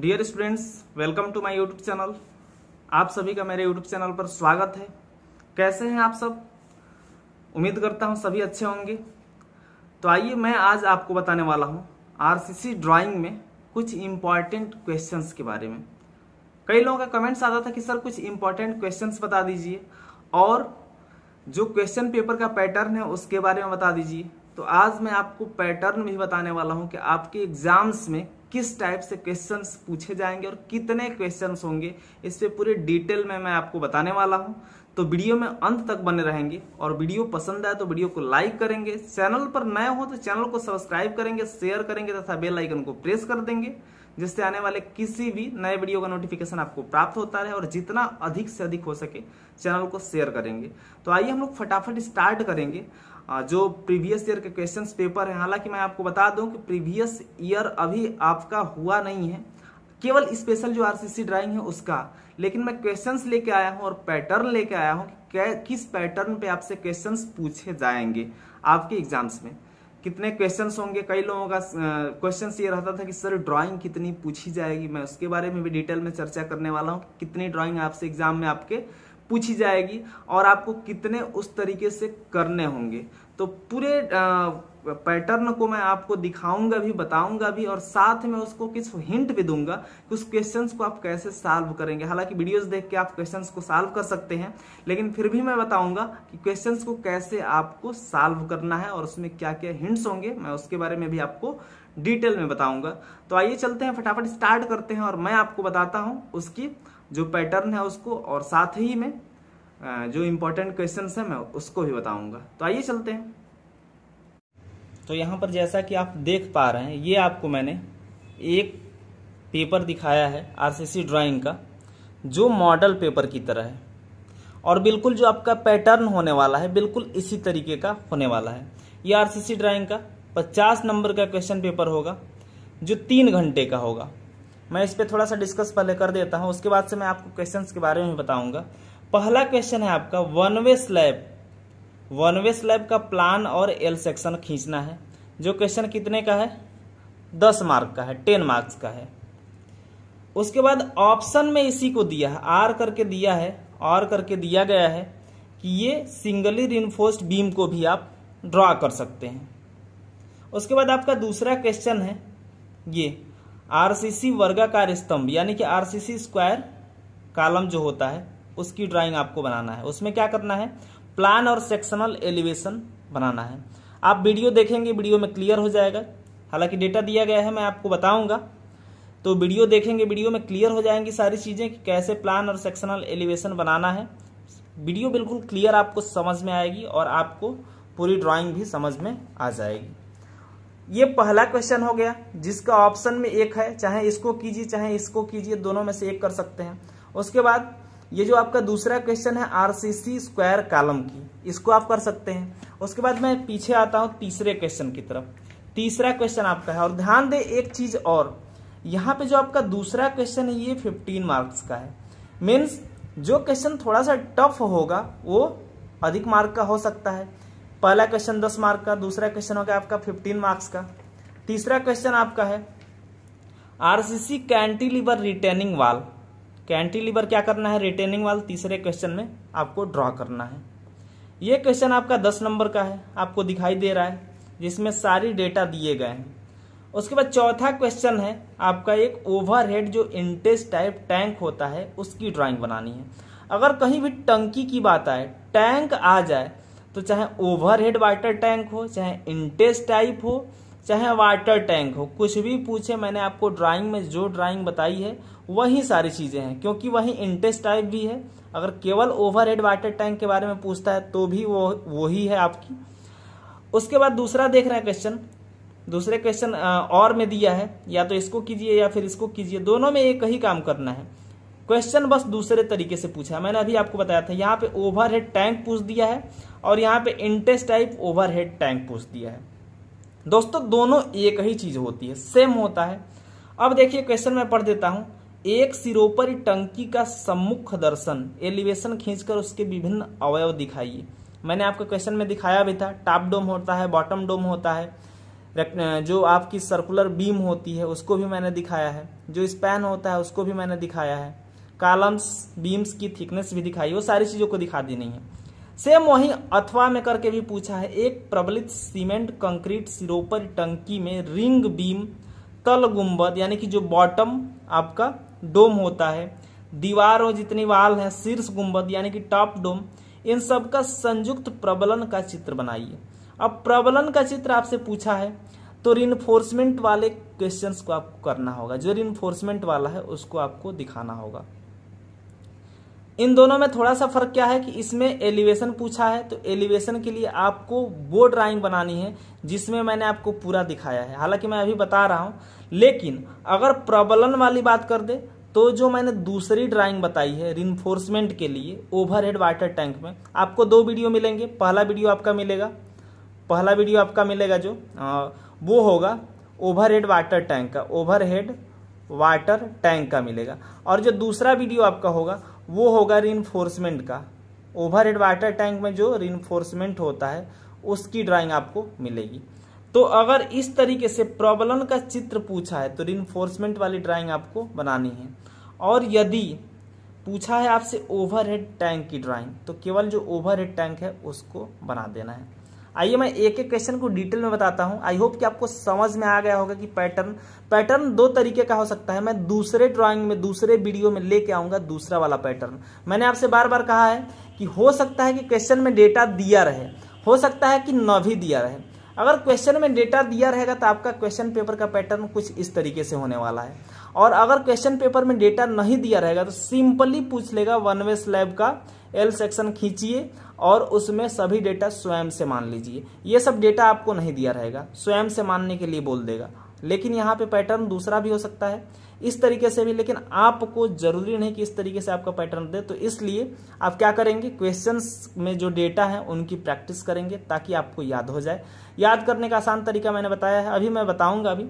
Dear students welcome to my YouTube channel आप सभी का मेरे यूट्यूब चैनल पर स्वागत है कैसे हैं आप सब उम्मीद करता हूं सभी अच्छे होंगे तो आइए मैं आज आपको बताने वाला हूं आरसीसी ड्राइंग में कुछ इम्पॉर्टेंट क्वेश्चंस के बारे में कई लोगों का कमेंट्स आता था कि सर कुछ इम्पॉर्टेंट क्वेश्चन बता दीजिए और जो क्वेश्चन पेपर का पैटर्न है उसके बारे में बता दीजिए तो आज मैं आपको पैटर्न भी बताने वाला हूँ कि आपके एग्जाम्स में किस टाइप से क्वेश्चंस पूछे जाएंगे और कितने क्वेश्चंस होंगे इस पर पूरे डिटेल में मैं आपको बताने वाला हूँ तो वीडियो में अंत तक बने रहेंगे और वीडियो पसंद आए तो वीडियो को लाइक करेंगे चैनल पर नए हो तो चैनल को सब्सक्राइब करेंगे शेयर करेंगे तथा बेल आइकन को प्रेस कर देंगे जिससे आने वाले किसी भी नए वीडियो का नोटिफिकेशन आपको प्राप्त होता रहे और जितना अधिक से अधिक हो सके चैनल को शेयर करेंगे तो आइए हम लोग फटाफट स्टार्ट करेंगे जो प्रीवियस ईयर के क्वेश्चन पेपर है हालांकि मैं आपको बता दूं कि प्रीवियस ईयर अभी आपका हुआ नहीं है केवल स्पेशल जो आरसीसी ड्राइंग है उसका लेकिन मैं क्वेश्चंस लेके आया हूँ और पैटर्न लेके आया हूँ कि किस पैटर्न पे आपसे क्वेश्चंस पूछे जाएंगे आपके एग्जाम्स में कितने क्वेश्चंस होंगे कई लोगों का क्वेश्चंस ये रहता था कि सर ड्राइंग कितनी पूछी जाएगी मैं उसके बारे में भी डिटेल में चर्चा करने वाला हूँ कितनी ड्राइंग आपसे एग्जाम में आपके पूछी जाएगी और आपको कितने उस तरीके से करने होंगे तो पूरे पैटर्न को मैं आपको दिखाऊंगा भी बताऊंगा भी और साथ में उसको किस हिंट भी दूंगा कि उस क्वेश्चन को आप कैसे सॉल्व करेंगे हालांकि वीडियोस देख के आप क्वेश्चन को सॉल्व कर सकते हैं लेकिन फिर भी मैं बताऊंगा कि क्वेश्चन को कैसे आपको सॉल्व करना है और उसमें क्या क्या हिंट्स होंगे मैं उसके बारे में भी आपको डिटेल में बताऊंगा तो आइए चलते हैं फटाफट स्टार्ट करते हैं और मैं आपको बताता हूँ उसकी जो पैटर्न है उसको और साथ ही में जो इम्पोर्टेंट क्वेश्चन है मैं उसको भी बताऊंगा तो आइए चलते हैं तो यहाँ पर जैसा कि आप देख पा रहे हैं ये आपको मैंने एक पेपर दिखाया है आरसीसी ड्राइंग का जो मॉडल पेपर की तरह है और बिल्कुल जो आपका पैटर्न होने वाला है बिल्कुल इसी तरीके का होने वाला है ये आरसीसी ड्राइंग का 50 नंबर का क्वेश्चन पेपर होगा जो तीन घंटे का होगा मैं इस पर थोड़ा सा डिस्कस पहले कर देता हूँ उसके बाद से मैं आपको क्वेश्चन के बारे में बताऊंगा पहला क्वेश्चन है आपका one way slab one way slab का प्लान और एल सेक्शन खींचना है जो क्वेश्चन कितने का है दस मार्क का है टेन मार्क्स का है उसके बाद ऑप्शन में इसी को दिया है आर करके दिया है और करके दिया गया है कि ये सिंगली रिनफोर्स्ड बीम को भी आप ड्रॉ कर सकते हैं उसके बाद आपका दूसरा क्वेश्चन है ये आरसीसी वर्गाकार स्तंभ यानी कि आरसीसी स्क्वायर कालम जो होता है उसकी ड्राइंग आपको बनाना है उसमें क्या करना है प्लान और सेक्शनल एलिवेशन बनाना है आप वीडियो देखेंगे वीडियो में क्लियर हो जाएगा हालांकि डेटा दिया गया है मैं आपको बताऊंगा तो वीडियो देखेंगे वीडियो में क्लियर हो जाएंगी सारी चीज़ें कि कैसे प्लान और सेक्शनल एलिवेशन बनाना है वीडियो बिल्कुल क्लियर आपको समझ में आएगी और आपको पूरी ड्राइंग भी समझ में आ जाएगी ये पहला क्वेश्चन हो गया जिसका ऑप्शन में एक है चाहे इसको कीजिए चाहे इसको कीजिए दोनों में से एक कर सकते हैं उसके बाद ये जो आपका दूसरा क्वेश्चन है आरसीसी स्क्वायर कॉलम की इसको आप कर सकते हैं उसके बाद मैं पीछे आता हूं तीसरे क्वेश्चन की तरफ तीसरा क्वेश्चन आपका है और ध्यान दे एक चीज और यहाँ पे जो आपका दूसरा क्वेश्चन है ये फिफ्टीन मार्क्स का है मीन्स जो क्वेश्चन थोड़ा सा टफ होगा वो अधिक मार्क का हो सकता है पहला क्वेश्चन दस मार्क का दूसरा क्वेश्चन हो गया आपका फिफ्टीन मार्क्स का तीसरा क्वेश्चन आपका है RCC cantilever retaining wall cantilever क्या करना है रिटेनिंग वाल तीसरे क्वेश्चन में आपको ड्रॉ करना है ये क्वेश्चन आपका दस नंबर का है आपको दिखाई दे रहा है जिसमें सारी डेटा दिए गए हैं उसके बाद चौथा क्वेश्चन है आपका एक ओवरहेड जो इंटेस्ट टाइप टैंक होता है उसकी ड्राइंग बनानी है अगर कहीं भी टंकी की बात आए टैंक आ जाए तो चाहे ओवरहेड वाटर टैंक हो चाहे इंटेस टाइप हो चाहे वाटर टैंक हो कुछ भी पूछे मैंने आपको ड्राइंग में जो ड्राइंग बताई है वही सारी चीज़ें हैं क्योंकि वही इंटेस टाइप भी है अगर केवल ओवरहेड वाटर टैंक के बारे में पूछता है तो भी वो वही है आपकी उसके बाद दूसरा देख रहे हैं क्वेश्चन दूसरे क्वेश्चन और में दिया है या तो इसको कीजिए या फिर इसको कीजिए दोनों में एक ही काम करना है क्वेश्चन बस दूसरे तरीके से पूछा है मैंने अभी आपको बताया था यहाँ पे ओवरहेड टैंक पूछ दिया है और यहाँ पे इंटेस्ट टाइप ओवरहेड टैंक पूछ दिया है दोस्तों दोनों एक ही चीज होती है सेम होता है अब देखिए क्वेश्चन मैं पढ़ देता हूं एक सिरोपरि टंकी का सम्मुख दर्शन एलिवेशन खींचकर उसके विभिन्न अवयव दिखाइए मैंने आपको क्वेश्चन में दिखाया भी था टॉप डोम होता है बॉटम डोम होता है जो आपकी सर्कुलर बीम होती है उसको भी मैंने दिखाया है जो स्पैन होता है उसको भी मैंने दिखाया है कॉलम्स बीम्स की थिकनेस भी दिखाई वो सारी चीज़ों को दिखा दी नहीं है सेम वही अथवा में करके भी पूछा है एक प्रबलित सीमेंट कंक्रीट सिरोपर टंकी में रिंग बीम तल गुंबद यानी कि जो बॉटम आपका डोम होता है दीवार और जितनी वाल है शीर्ष गुंबद यानी कि टॉप डोम इन सब का संयुक्त प्रबलन का चित्र बनाइए अब प्रबलन का चित्र आपसे पूछा है तो रिन्फोर्समेंट वाले क्वेश्चंस को आपको करना होगा जो रिनफोर्समेंट वाला है उसको आपको दिखाना होगा इन दोनों में थोड़ा सा फर्क क्या है कि इसमें एलिवेशन पूछा है तो एलिवेशन के लिए आपको वो ड्राइंग बनानी है जिसमें मैंने आपको पूरा दिखाया है हालांकि मैं अभी बता रहा हूं लेकिन अगर प्रबलन वाली बात कर दे तो जो मैंने दूसरी ड्राइंग बताई है रिन्फोर्समेंट के लिए ओवरहेड वाटर टैंक में आपको दो वीडियो मिलेंगे पहला वीडियो आपका मिलेगा पहला वीडियो आपका मिलेगा जो आ, वो होगा ओवरहेड वाटर टैंक का ओवरहेड वाटर टैंक का मिलेगा और जो दूसरा वीडियो आपका होगा वो होगा रिनफोर्समेंट का ओवर हेड वाटर टैंक में जो रिनफोर्समेंट होता है उसकी ड्राइंग आपको मिलेगी तो अगर इस तरीके से प्रॉब्लम का चित्र पूछा है तो रीनफोर्समेंट वाली ड्राइंग आपको बनानी है और यदि पूछा है आपसे ओवरहेड टैंक की ड्राइंग तो केवल जो ओवरहेड टैंक है उसको बना देना है आइए मैं एक एक क्वेश्चन को डिटेल में बताता हूं आई होप कि आपको समझ में आ गया होगा कि पैटर्न पैटर्न दो तरीके का हो सकता है मैं दूसरे ड्राइंग में दूसरे वीडियो में लेके आऊंगा दूसरा वाला पैटर्न मैंने आपसे बार बार कहा है कि हो सकता है कि क्वेश्चन में डेटा दिया रहे हो सकता है कि न भी दिया रहे अगर क्वेश्चन में डेटा दिया रहेगा तो आपका क्वेश्चन पेपर का पैटर्न कुछ इस तरीके से होने वाला है और अगर क्वेश्चन पेपर में डेटा नहीं दिया रहेगा तो सिंपली पूछ लेगा वन वे स्लैब का एल सेक्शन खींचिए और उसमें सभी डेटा स्वयं से मान लीजिए ये सब डेटा आपको नहीं दिया रहेगा स्वयं से मानने के लिए बोल देगा लेकिन यहाँ पे पैटर्न दूसरा भी हो सकता है इस तरीके से भी लेकिन आपको जरूरी नहीं कि इस तरीके से आपका पैटर्न दे तो इसलिए आप क्या करेंगे क्वेश्चंस में जो डेटा है उनकी प्रैक्टिस करेंगे ताकि आपको याद हो जाए याद करने का आसान तरीका मैंने बताया है अभी मैं बताऊंगा अभी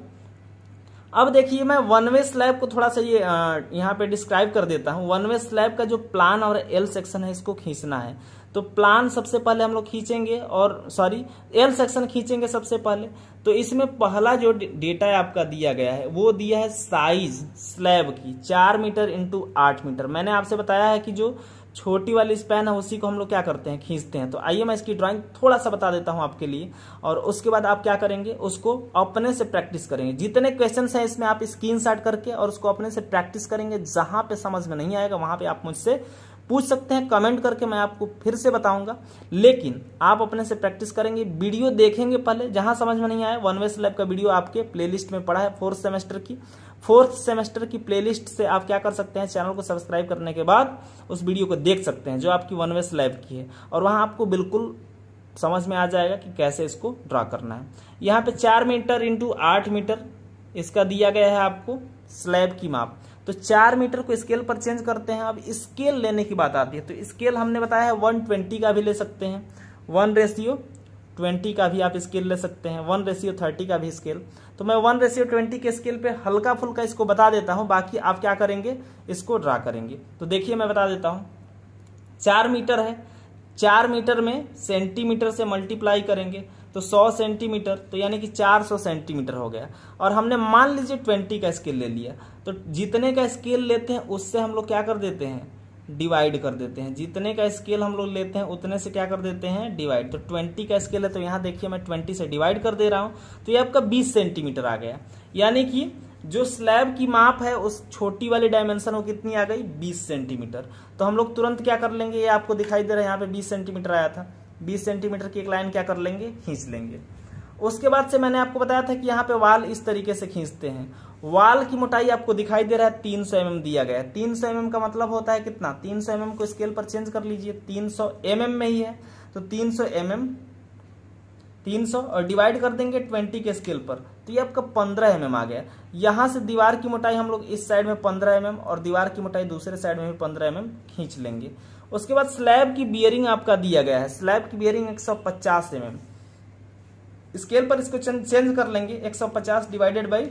अब देखिए मैं वन वे स्लैब को थोड़ा सा ये यहाँ पे डिस्क्राइब कर देता हूँ वन वे स्लैब का जो प्लान और एल सेक्शन है इसको खींचना है तो प्लान सबसे पहले हम लोग खींचेंगे और सॉरी एल सेक्शन खींचेंगे सबसे पहले तो इसमें पहला जो डेटा आपका दिया गया है वो दिया है साइज स्लैब की चार मीटर इंटू आठ मीटर मैंने आपसे बताया है कि जो छोटी वाली स्पैन है उसी को हम लोग क्या करते हैं खींचते हैं तो आइए मैं इसकी ड्राइंग थोड़ा सा बता देता हूं आपके लिए और उसके बाद आप क्या करेंगे उसको अपने से प्रैक्टिस करेंगे जितने क्वेश्चन हैं इसमें आप स्क्रीन करके और उसको अपने से प्रैक्टिस करेंगे जहां पे समझ में नहीं आएगा वहां पे आप मुझसे पूछ सकते हैं कमेंट करके मैं आपको फिर से बताऊंगा लेकिन आप अपने से प्रैक्टिस करेंगे वीडियो देखेंगे पहले जहां समझ में नहीं आए वन वे स्लैब का वीडियो आपके प्लेलिस्ट में पड़ा है फोर्थ सेमेस्टर की फोर्थ सेमेस्टर की प्लेलिस्ट से आप क्या कर सकते हैं चैनल को सब्सक्राइब करने के बाद उस वीडियो को देख सकते हैं जो आपकी वन वे स्लैब की है और वहां आपको बिल्कुल समझ में आ जाएगा कि कैसे इसको ड्रा करना है यहाँ पे चार मीटर इंटू आठ मीटर इसका दिया गया है आपको स्लैब की माप तो चार मीटर को स्केल पर चेंज करते हैं अब स्केल लेने की बात आती है तो स्केल हमने बताया है वन ट्वेंटी का भी ले सकते हैं वन रेशियो ट्वेंटी का भी आप स्केल ले सकते हैं वन रेशियो थर्टी का भी स्केल तो मैं वन रेशियो ट्वेंटी के स्केल पे हल्का फुल्का इसको बता देता हूं बाकी आप क्या करेंगे इसको ड्रा करेंगे तो देखिए मैं बता देता हूं चार मीटर है चार मीटर में सेंटीमीटर से मल्टीप्लाई करेंगे तो सौ सेंटीमीटर तो यानी कि 400 सेंटीमीटर हो गया और हमने मान लीजिए ट्वेंटी का स्केल ले लिया तो जितने का स्केल लेते हैं उससे हम लोग क्या कर देते हैं डिवाइड कर देते हैं जितने का स्केल हम लोग लेते हैं उतने से क्या कर देते हैं डिवाइड तो 20 का स्केल है तो यहाँ देखिए मैं 20 से डिवाइड कर दे रहा हूँ तो ये आपका 20 सेंटीमीटर आ गया यानी कि जो स्लैब की माप है उस छोटी वाली डायमेंशन वो कितनी आ गई 20 सेंटीमीटर तो हम लोग तुरंत क्या कर लेंगे ये आपको दिखाई दे रहा है यहाँ पे बीस सेंटीमीटर आया था बीस सेंटीमीटर की एक लाइन क्या कर लेंगे खींच लेंगे उसके बाद से मैंने आपको बताया था कि यहाँ पे वाल इस तरीके से खींचते हैं वाल की मोटाई आपको दिखाई दे रहा है तीन सौ एमएम दिया गया है तीन सौ एमएम का मतलब होता है कितना तीन सौ एमएम को स्केल पर चेंज कर लीजिए तीन सौ एमएम में ही है तो तीन सौ एमएम तीन सौ और डिवाइड कर देंगे ट्वेंटी के स्केल पर तो ये आपका पंद्रह एम आ गया यहां से दीवार की मोटाई हम लोग इस साइड में पंद्रह एम और दीवार की मोटाई दूसरे साइड में भी पंद्रह एम खींच लेंगे उसके बाद स्लैब की बियरिंग आपका दिया गया है स्लैब की बियरिंग एक सौ पचास एमएम स्केल पर इसको चेंज कर लेंगे एक सौ पचास डिवाइडेड बाई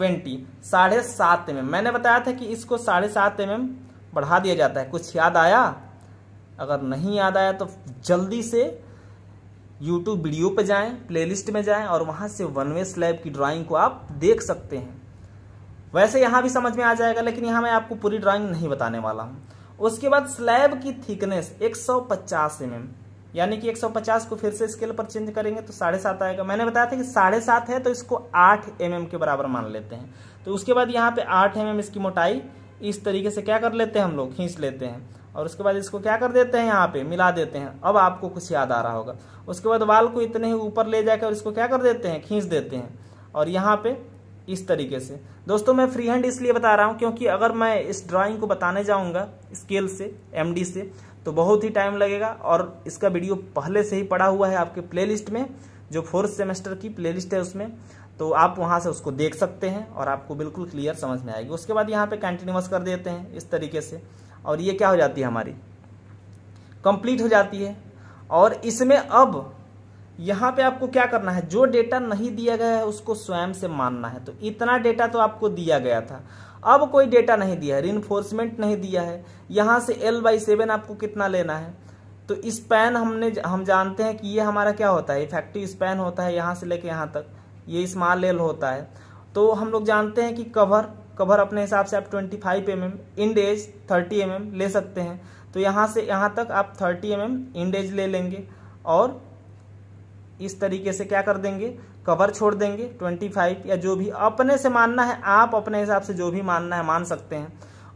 ट्वेंटी साढ़े सात एम मैंने बताया था कि इसको साढ़े सात एम बढ़ा दिया जाता है कुछ याद आया अगर नहीं याद आया तो जल्दी से यूट्यूब वीडियो पर जाएं प्लेलिस्ट में जाएं और वहां से वन वे स्लैब की ड्राइंग को आप देख सकते हैं वैसे यहां भी समझ में आ जाएगा लेकिन यहां मैं आपको पूरी ड्राइंग नहीं बताने वाला हूं उसके बाद स्लैब की थिकनेस 150 सौ mm यानी कि 150 को फिर से स्केल पर चेंज करेंगे तो साढ़े सात आएगा मैंने बताया था कि साढ़े सात है तो इसको आठ एम mm के बराबर मान लेते हैं तो उसके बाद यहाँ पे आठ एम mm इसकी मोटाई इस तरीके से क्या कर लेते हैं हम लोग खींच लेते हैं और उसके बाद इसको क्या कर देते हैं यहाँ पे मिला देते हैं अब आपको कुछ याद आ रहा होगा उसके बाद वाल को इतने ही ऊपर ले जाकर और इसको क्या कर देते हैं खींच देते हैं और यहाँ पे इस तरीके से दोस्तों मैं फ्री हैंड इसलिए बता रहा हूँ क्योंकि अगर मैं इस ड्राइंग को बताने जाऊँगा स्केल से एमडी से तो बहुत ही टाइम लगेगा और इसका वीडियो पहले से ही पड़ा हुआ है आपके प्लेलिस्ट में जो फोर्थ सेमेस्टर की प्लेलिस्ट है उसमें तो आप वहां से उसको देख सकते हैं और आपको बिल्कुल क्लियर समझ में आएगी उसके बाद यहाँ पे कंटिन्यूस कर देते हैं इस तरीके से और ये क्या हो जाती है हमारी कंप्लीट हो जाती है और इसमें अब यहाँ पे आपको क्या करना है जो डेटा नहीं दिया गया है उसको स्वयं से मानना है तो इतना डेटा तो आपको दिया गया था अब कोई डेटा नहीं दिया है रिनफोर्समेंट नहीं दिया है यहाँ से एल बाई सेवन आपको कितना लेना है तो स्पैन हमने हम जानते हैं कि ये हमारा क्या होता है इफेक्टिव स्पैन होता है यहाँ से लेके यहाँ तक ये स्मॉल एल होता है तो हम लोग जानते हैं कि कवर कवर अपने हिसाब से आप 25 five M M end as thirty M ले सकते हैं तो यहाँ से यहाँ तक आप 30 एम एम इंड ले लेंगे और इस तरीके से क्या कर देंगे कवर छोड़ देंगे ट्वेंटी फाइव या जो भी अपने से मानना है आप अपने हिसाब से जो भी मानना है मान सकते हैं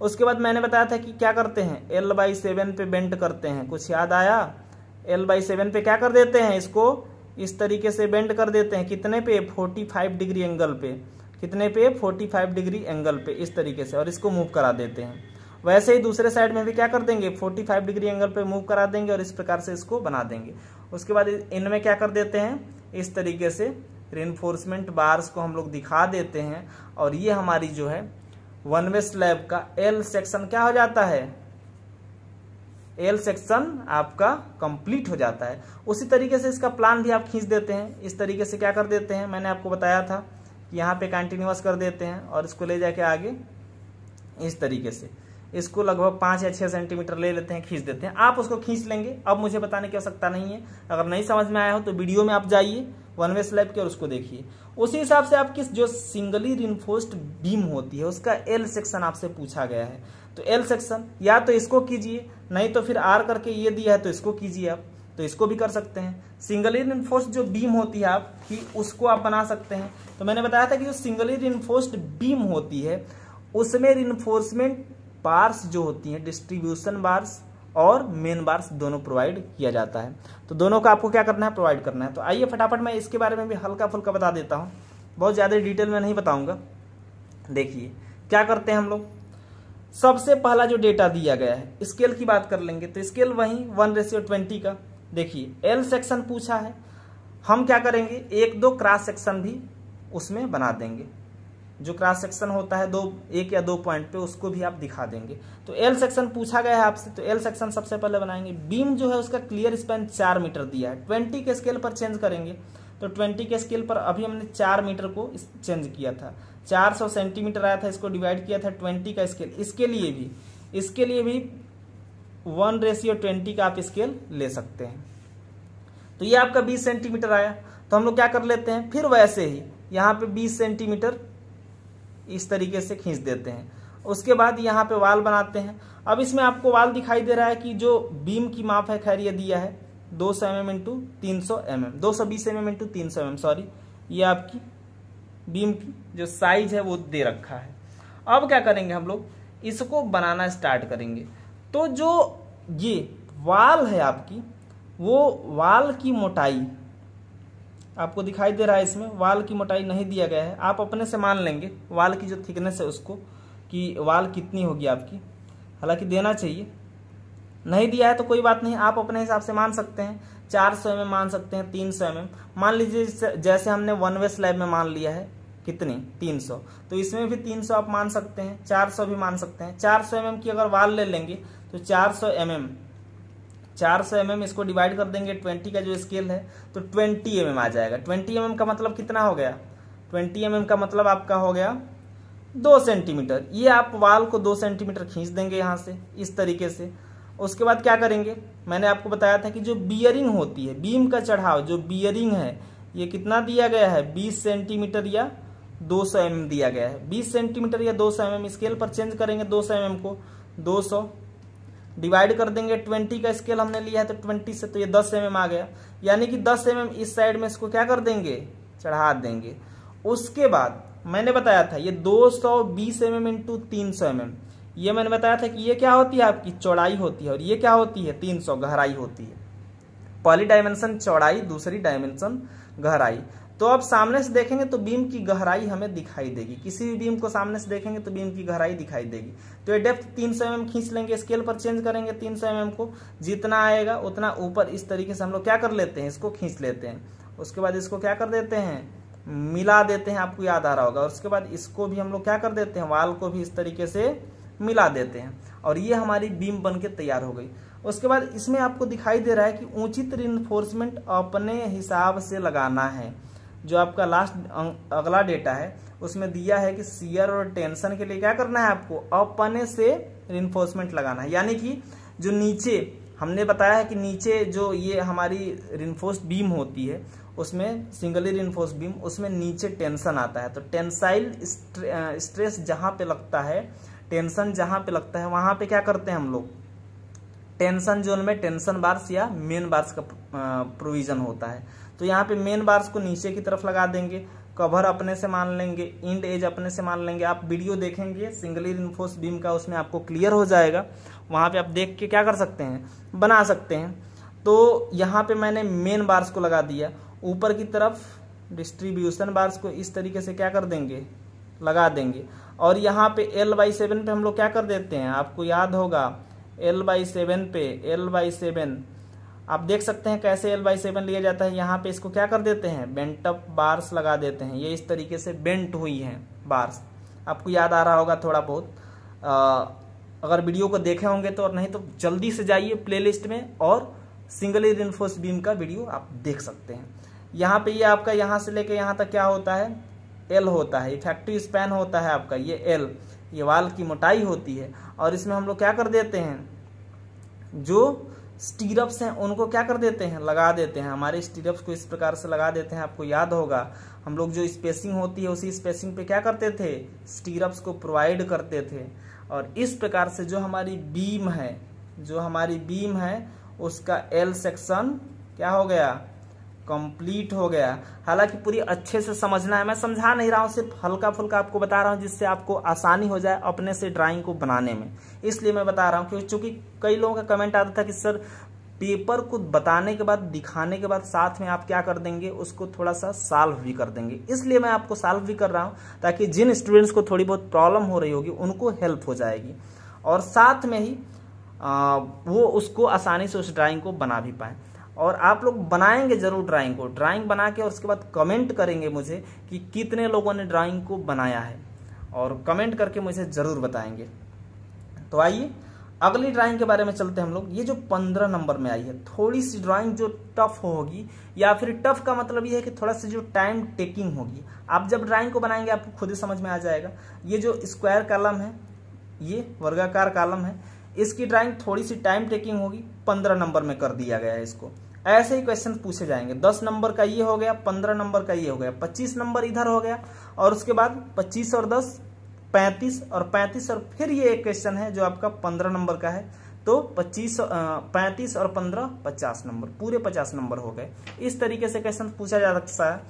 उसके बाद मैंने बताया था कि क्या करते हैं एल बाई सेवन पे बेंट करते हैं कुछ याद आया एल बाई सेवन पे क्या कर देते हैं इसको इस तरीके से बेंट कर देते हैं कितने पे 45 डिग्री एंगल पे कितने पे 45 डिग्री एंगल पे इस तरीके से और इसको मूव करा देते हैं वैसे ही दूसरे साइड में भी क्या कर देंगे 45 डिग्री एंगल पे मूव करा देंगे और इस प्रकार से इसको बना देंगे उसके बाद इनमें क्या कर देते हैं इस तरीके से रेनफोर्समेंट बार्स को हम लोग दिखा देते हैं और ये हमारी जो है वन वे स्लैब का एल सेक्शन क्या हो जाता है एल सेक्शन आपका कंप्लीट हो जाता है उसी तरीके से इसका प्लान भी आप खींच देते हैं इस तरीके से क्या कर देते हैं मैंने आपको बताया था कि यहाँ पे कंटिन्यूस कर देते हैं और इसको ले जाके आगे इस तरीके से इसको लगभग पाँच या छः सेंटीमीटर ले लेते हैं खींच देते हैं आप उसको खींच लेंगे अब मुझे बताने की आवश्यकता नहीं है अगर नहीं समझ में आया हो तो वीडियो में आप जाइए वन वे स्लैब की और उसको देखिए उसी हिसाब से आपकी जो सिंगली रिन्फोर्स्ड बीम होती है उसका एल सेक्शन आपसे पूछा गया है तो एल सेक्शन या तो इसको कीजिए नहीं तो फिर आर करके ये दिया है तो इसको कीजिए आप तो इसको भी कर सकते हैं सिंगली रिन्फोर्स्ड जो बीम होती है आपकी उसको आप बना सकते हैं तो मैंने बताया था कि जो सिंगली रिन्फोर्स्ड बीम होती है उसमें रिन्फोर्समेंट बार्स जो होती हैं डिस्ट्रीब्यूशन बार्स और मेन बार्स दोनों प्रोवाइड किया जाता है तो दोनों का आपको क्या करना है प्रोवाइड करना है तो आइए फटाफट मैं इसके बारे में भी हल्का फुल्का बता देता हूँ बहुत ज़्यादा डिटेल में नहीं बताऊँगा देखिए क्या करते हैं हम लोग सबसे पहला जो डेटा दिया गया है स्केल की बात कर लेंगे तो स्केल वही वन रेशियो ट्वेंटी का देखिए एल सेक्शन पूछा है हम क्या करेंगे एक दो क्रॉस सेक्शन भी उसमें बना देंगे जो क्रॉस सेक्शन होता है दो एक या दो पॉइंट पे उसको भी आप दिखा देंगे तो एल सेक्शन पूछा गया है आपसे तो एल सेक्शन सबसे पहले बनाएंगे बीम जो है उसका क्लियर स्पेन चार मीटर दिया है ट्वेंटी के स्केल पर चेंज करेंगे तो ट्वेंटी के स्केल पर अभी हमने चार मीटर को चेंज किया था चार सौ सेंटीमीटर आया था इसको डिवाइड किया था ट्वेंटी का स्केल इसके लिए भी इसके लिए भी वन रेशियो ट्वेंटी का आप स्केल ले सकते हैं तो ये आपका बीस सेंटीमीटर आया तो हम लोग क्या कर लेते हैं फिर वैसे ही यहाँ पे बीस सेंटीमीटर इस तरीके से खींच देते हैं उसके बाद यहाँ पे वाल बनाते हैं अब इसमें आपको वाल दिखाई दे रहा है कि जो बीम की माप है खैर ये दिया है दो सौ एम एम इंटू तीन सौ एम एम दो सौ बीस एम एम इंटू तीन सौ एम एम सॉरी ये आपकी बीम की जो साइज है वो दे रखा है अब क्या करेंगे हम लोग इसको बनाना स्टार्ट करेंगे तो जो ये वाल है आपकी वो वाल की मोटाई आपको दिखाई दे रहा है इसमें वाल की मोटाई नहीं दिया गया है आप अपने से मान लेंगे वाल की जो थिकनेस है उसको कि वाल कितनी होगी आपकी हालांकि देना चाहिए नहीं दिया है तो कोई बात नहीं आप अपने हिसाब से मान सकते हैं चार सौ एम मान सकते हैं तीन सौ एम मान लीजिए जैसे हमने वन वे स्लैब में मान लिया है कितनी तीन सौ तो इसमें भी तीन सौ आप मान सकते हैं चार सौ भी मान सकते हैं चार सौ एम की अगर वाल ले लेंगे तो चार सौ एम चार सौ एम इसको डिवाइड कर देंगे ट्वेंटी का जो स्केल है तो ट्वेंटी एम आ जाएगा ट्वेंटी एम का मतलब कितना हो गया ट्वेंटी एम का मतलब आपका हो गया दो सेंटीमीटर ये आप वाल को दो सेंटीमीटर खींच देंगे यहाँ से इस तरीके से उसके बाद क्या करेंगे मैंने आपको बताया था कि जो बियरिंग होती है बीम का चढ़ाव जो बियरिंग है ये कितना दिया गया है बीस सेंटीमीटर या दो सौ एम दिया गया है बीस सेंटीमीटर या दो सौ एम स्केल पर चेंज करेंगे दो सौ एम को दो सौ डिवाइड कर देंगे ट्वेंटी का स्केल हमने लिया है तो ट्वेंटी से तो ये दस एम आ गया यानी कि दस एम इस साइड में इसको क्या कर देंगे चढ़ा देंगे उसके बाद मैंने बताया था ये दो सौ बीस एम एम इंटू तीन सौ एम एम ये मैंने बताया था कि ये क्या होती है आपकी चौड़ाई होती है और ये क्या होती है तीन सौ गहराई होती है पहली डायमेंशन चौड़ाई दूसरी डायमेंशन गहराई तो अब सामने से देखेंगे तो बीम की गहराई हमें दिखाई देगी किसी भी बीम को सामने से देखेंगे तो बीम की गहराई दिखाई देगी तो ये डेप्थ 300 सौ mm खींच लेंगे स्केल पर चेंज करेंगे 300 सौ mm को जितना आएगा उतना ऊपर इस तरीके से हम लोग क्या कर लेते हैं इसको खींच लेते हैं उसके बाद इसको क्या कर देते हैं मिला देते हैं आपको याद आ रहा होगा उसके बाद इसको भी हम लोग क्या कर देते हैं वाल को भी इस तरीके से मिला देते हैं और ये हमारी बीम बन के तैयार हो गई उसके बाद इसमें आपको दिखाई दे रहा है कि उचित रिन्फोर्समेंट अपने हिसाब से लगाना है जो आपका लास्ट अगला डेटा है उसमें दिया है कि सीयर और टेंशन के लिए क्या करना है आपको अपने से रिन्फोर्समेंट लगाना है यानी कि जो नीचे हमने बताया है कि नीचे जो ये हमारी रिन्फोर्स बीम होती है उसमें सिंगली रिन्फोर्स बीम उसमें नीचे टेंशन आता है तो टेंसाइल स्ट्रे, स्ट्रेस जहां पे लगता है टेंशन जहां पे लगता है वहां पे क्या करते हैं हम लोग टेंशन जोन में टेंशन बार्स या मेन बार्स का प्रोविजन होता है तो यहाँ पे मेन बार्स को नीचे की तरफ लगा देंगे कवर अपने से मान लेंगे इंड एज अपने से मान लेंगे आप वीडियो देखेंगे सिंगली इन्फोस बीम का उसमें आपको क्लियर हो जाएगा वहाँ पे आप देख के क्या कर सकते हैं बना सकते हैं तो यहाँ पे मैंने मेन बार्स को लगा दिया ऊपर की तरफ डिस्ट्रीब्यूशन बार्स को इस तरीके से क्या कर देंगे लगा देंगे और यहाँ पे एल बाई सेवन पे हम लोग क्या कर देते हैं आपको याद होगा एल बाई सेवन पे एल बाई सेवन आप देख सकते हैं कैसे एल बाई सेवन लिया जाता है यहाँ पे इसको क्या कर देते हैं बेंटअप बार्स लगा देते हैं ये इस तरीके से बेंट हुई है बार्स आपको याद आ रहा होगा थोड़ा बहुत आ, अगर वीडियो को देखे होंगे तो और नहीं तो जल्दी से जाइए प्लेलिस्ट में और सिंगली इनफोर्स बीम का वीडियो आप देख सकते हैं यहाँ पे ये यह आपका यहाँ से लेके यहाँ तक क्या होता है एल होता है इफेक्टिव स्पैन होता है आपका ये एल ये वाल की मोटाई होती है और इसमें हम लोग क्या कर देते हैं जो स्टीरप्स हैं उनको क्या कर देते हैं लगा देते हैं हमारे स्टीरप्स को इस प्रकार से लगा देते हैं आपको याद होगा हम लोग जो स्पेसिंग होती है उसी स्पेसिंग पे क्या करते थे स्टीरप्स को प्रोवाइड करते थे और इस प्रकार से जो हमारी बीम है जो हमारी बीम है उसका एल सेक्शन क्या हो गया कंप्लीट हो गया हालांकि पूरी अच्छे से समझना है मैं समझा नहीं रहा हूँ सिर्फ हल्का फुल्का आपको बता रहा हूँ जिससे आपको आसानी हो जाए अपने से ड्राइंग को बनाने में इसलिए मैं बता रहा हूँ क्योंकि चूंकि कई लोगों का कमेंट आता था कि सर पेपर को बताने के बाद दिखाने के बाद साथ में आप क्या कर देंगे उसको थोड़ा सा सॉल्व भी कर देंगे इसलिए मैं आपको सॉल्व भी कर रहा हूँ ताकि जिन स्टूडेंट्स को थोड़ी बहुत प्रॉब्लम हो रही होगी उनको हेल्प हो जाएगी और साथ में ही आ, वो उसको आसानी से उस ड्राइंग को बना भी पाए और आप लोग बनाएंगे जरूर ड्राइंग को ड्राइंग बना के और उसके बाद कमेंट करेंगे मुझे कि कितने लोगों ने ड्राइंग को बनाया है और कमेंट करके मुझे ज़रूर बताएंगे तो आइए अगली ड्राइंग के बारे में चलते हैं हम लोग ये जो पंद्रह नंबर में आई है थोड़ी सी ड्राइंग जो टफ होगी या फिर टफ का मतलब ये है कि थोड़ा सा जो टाइम टेकिंग होगी आप जब ड्राइंग को बनाएंगे आपको खुद ही समझ में आ जाएगा ये जो स्क्वायर कालम है ये वर्गाकार कालम है इसकी ड्राइंग थोड़ी सी टाइम टेकिंग होगी पंद्रह नंबर में कर दिया गया है इसको ऐसे ही क्वेश्चन पूछे जाएंगे दस नंबर का ये हो गया पंद्रह नंबर का ये हो गया पच्चीस नंबर इधर हो गया और उसके बाद पच्चीस और दस पैंतीस और पैंतीस और फिर ये एक क्वेश्चन है जो आपका पंद्रह नंबर का है तो पच्चीस पैंतीस और पंद्रह पचास नंबर पूरे पचास नंबर हो गए इस तरीके से क्वेश्चन पूछा जा सकता है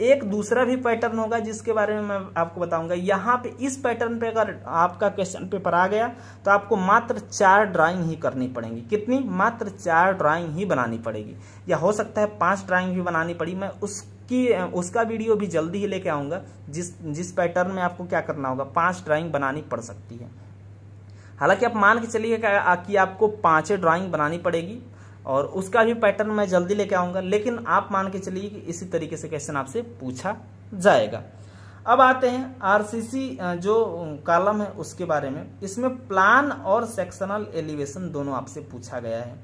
एक दूसरा भी पैटर्न होगा जिसके बारे में मैं आपको बताऊंगा यहाँ पे इस पैटर्न पे अगर आपका क्वेश्चन पेपर आ गया तो आपको मात्र चार ड्राइंग ही करनी पड़ेगी कितनी मात्र चार ड्राइंग ही बनानी पड़ेगी या हो सकता है पांच ड्राइंग भी बनानी पड़ी मैं उसकी उसका वीडियो भी जल्दी ही लेके आऊँगा जिस जिस पैटर्न में आपको क्या करना होगा पांच ड्राइंग बनानी पड़ सकती है हालांकि आप मान के चलिए कि आपको पाँचें ड्राइंग बनानी पड़ेगी और उसका भी पैटर्न मैं जल्दी लेके आऊंगा लेकिन आप मान के चलिए कि इसी तरीके से क्वेश्चन आपसे पूछा जाएगा अब आते हैं आरसीसी जो कॉलम है उसके बारे में इसमें प्लान और सेक्शनल एलिवेशन दोनों आपसे पूछा गया है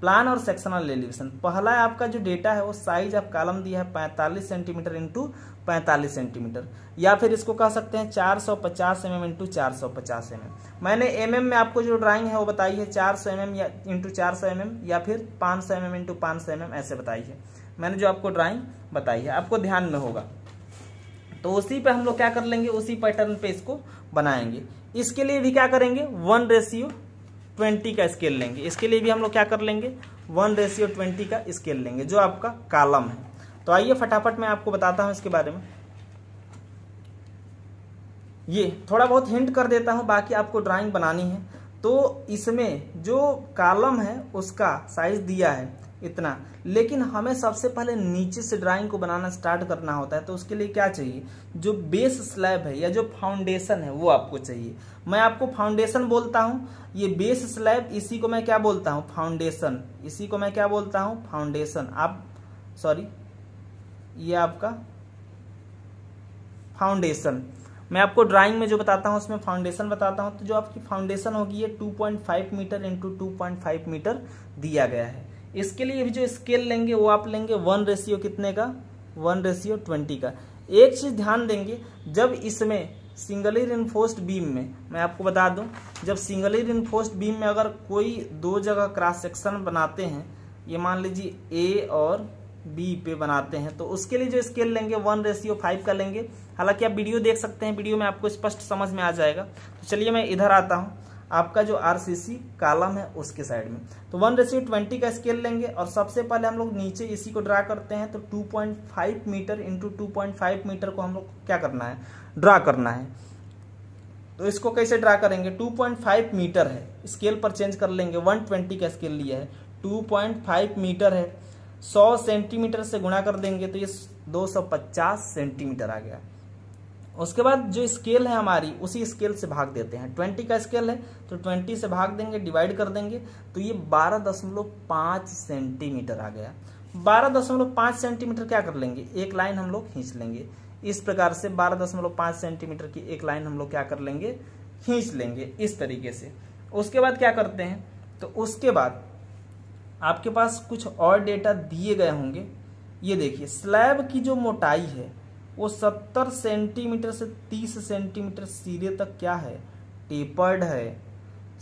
प्लान और सेक्शनल एलिवेशन पहला आपका जो डेटा है वो साइज आप कालम दिया है 45 सेंटीमीटर इंटू पैंतालीस सेंटीमीटर या फिर इसको कह सकते हैं 450 सौ पचास एम एम इंटू चार सौ पचास मैंने एम एम में आपको जो ड्राइंग है वो बताई है 400 सौ एम एम या इंटू चार सौ एम एम या फिर 500 सौ एम एम इंटू पाँच सौ ऐसे बताई है मैंने जो आपको ड्राइंग बताई है आपको ध्यान में होगा तो उसी पर हम लोग क्या कर लेंगे उसी पैटर्न पे इसको बनाएंगे इसके लिए भी क्या करेंगे वन रेशियो ट्वेंटी का स्केल लेंगे इसके लिए भी हम लोग क्या कर लेंगे वन रेशियो ट्वेंटी का स्केल लेंगे जो आपका कालम है तो आइए फटाफट मैं आपको बताता हूँ इसके बारे में ये थोड़ा बहुत हिंट कर देता हूँ बाकी आपको ड्राइंग बनानी है तो इसमें जो कालम है उसका साइज दिया है इतना लेकिन हमें सबसे पहले नीचे से ड्राइंग को बनाना स्टार्ट करना होता है तो उसके लिए क्या चाहिए जो बेस स्लैब है या जो फाउंडेशन है वो आपको चाहिए मैं आपको फाउंडेशन बोलता हूं ये बेस स्लैब इसी को मैं क्या बोलता हूं फाउंडेशन इसी को मैं क्या बोलता हूं फाउंडेशन आप सॉरी ये आपका फाउंडेशन मैं आपको ड्राइंग में जो बताता हूं उसमें फाउंडेशन बताता हूं तो जो आपकी फाउंडेशन होगी ये 2.5 मीटर इंटू टू मीटर दिया गया है इसके लिए भी जो स्केल लेंगे वो आप लेंगे वन रेशियो कितने का वन रेशियो ट्वेंटी का एक चीज ध्यान देंगे जब इसमें सिंगली रिन्फोर्स्ड बीम में मैं आपको बता दूं जब सिंगली रिन्फोर्स्ड बीम में अगर कोई दो जगह क्रॉस सेक्शन बनाते हैं ये मान लीजिए ए और बी पे बनाते हैं तो उसके लिए जो स्केल लेंगे वन रेशियो फाइव का लेंगे हालांकि आप वीडियो देख सकते हैं वीडियो में आपको स्पष्ट समझ में आ जाएगा तो चलिए मैं इधर आता हूँ आपका जो सी कालम है उसके साइड में तो वन रेशियो ट्वेंटी का स्केल लेंगे और सबसे पहले हम लोग नीचे इसी को ड्रा करते हैं तो 2.5 मीटर इंटू टू मीटर को हम लोग क्या करना है ड्रा करना है तो इसको कैसे ड्रा करेंगे 2.5 मीटर है स्केल पर चेंज कर लेंगे 120 का स्केल लिया है 2.5 मीटर है 100 सेंटीमीटर से गुणा कर देंगे तो ये 250 सेंटीमीटर आ गया उसके बाद जो स्केल है हमारी उसी स्केल से भाग देते हैं 20 का स्केल है तो 20 से भाग देंगे डिवाइड कर देंगे तो ये 12.5 सेंटीमीटर आ गया 12.5 सेंटीमीटर क्या कर लेंगे एक लाइन हम लोग खींच लेंगे इस प्रकार से बारह दशमलव पाँच सेंटीमीटर की एक लाइन हम लोग क्या कर लेंगे खींच लेंगे इस तरीके से उसके बाद क्या करते हैं तो उसके बाद आपके पास कुछ और डेटा दिए गए होंगे ये देखिए स्लैब की जो मोटाई है वो सत्तर सेंटीमीटर से तीस सेंटीमीटर सिरे तक क्या है टेपर्ड है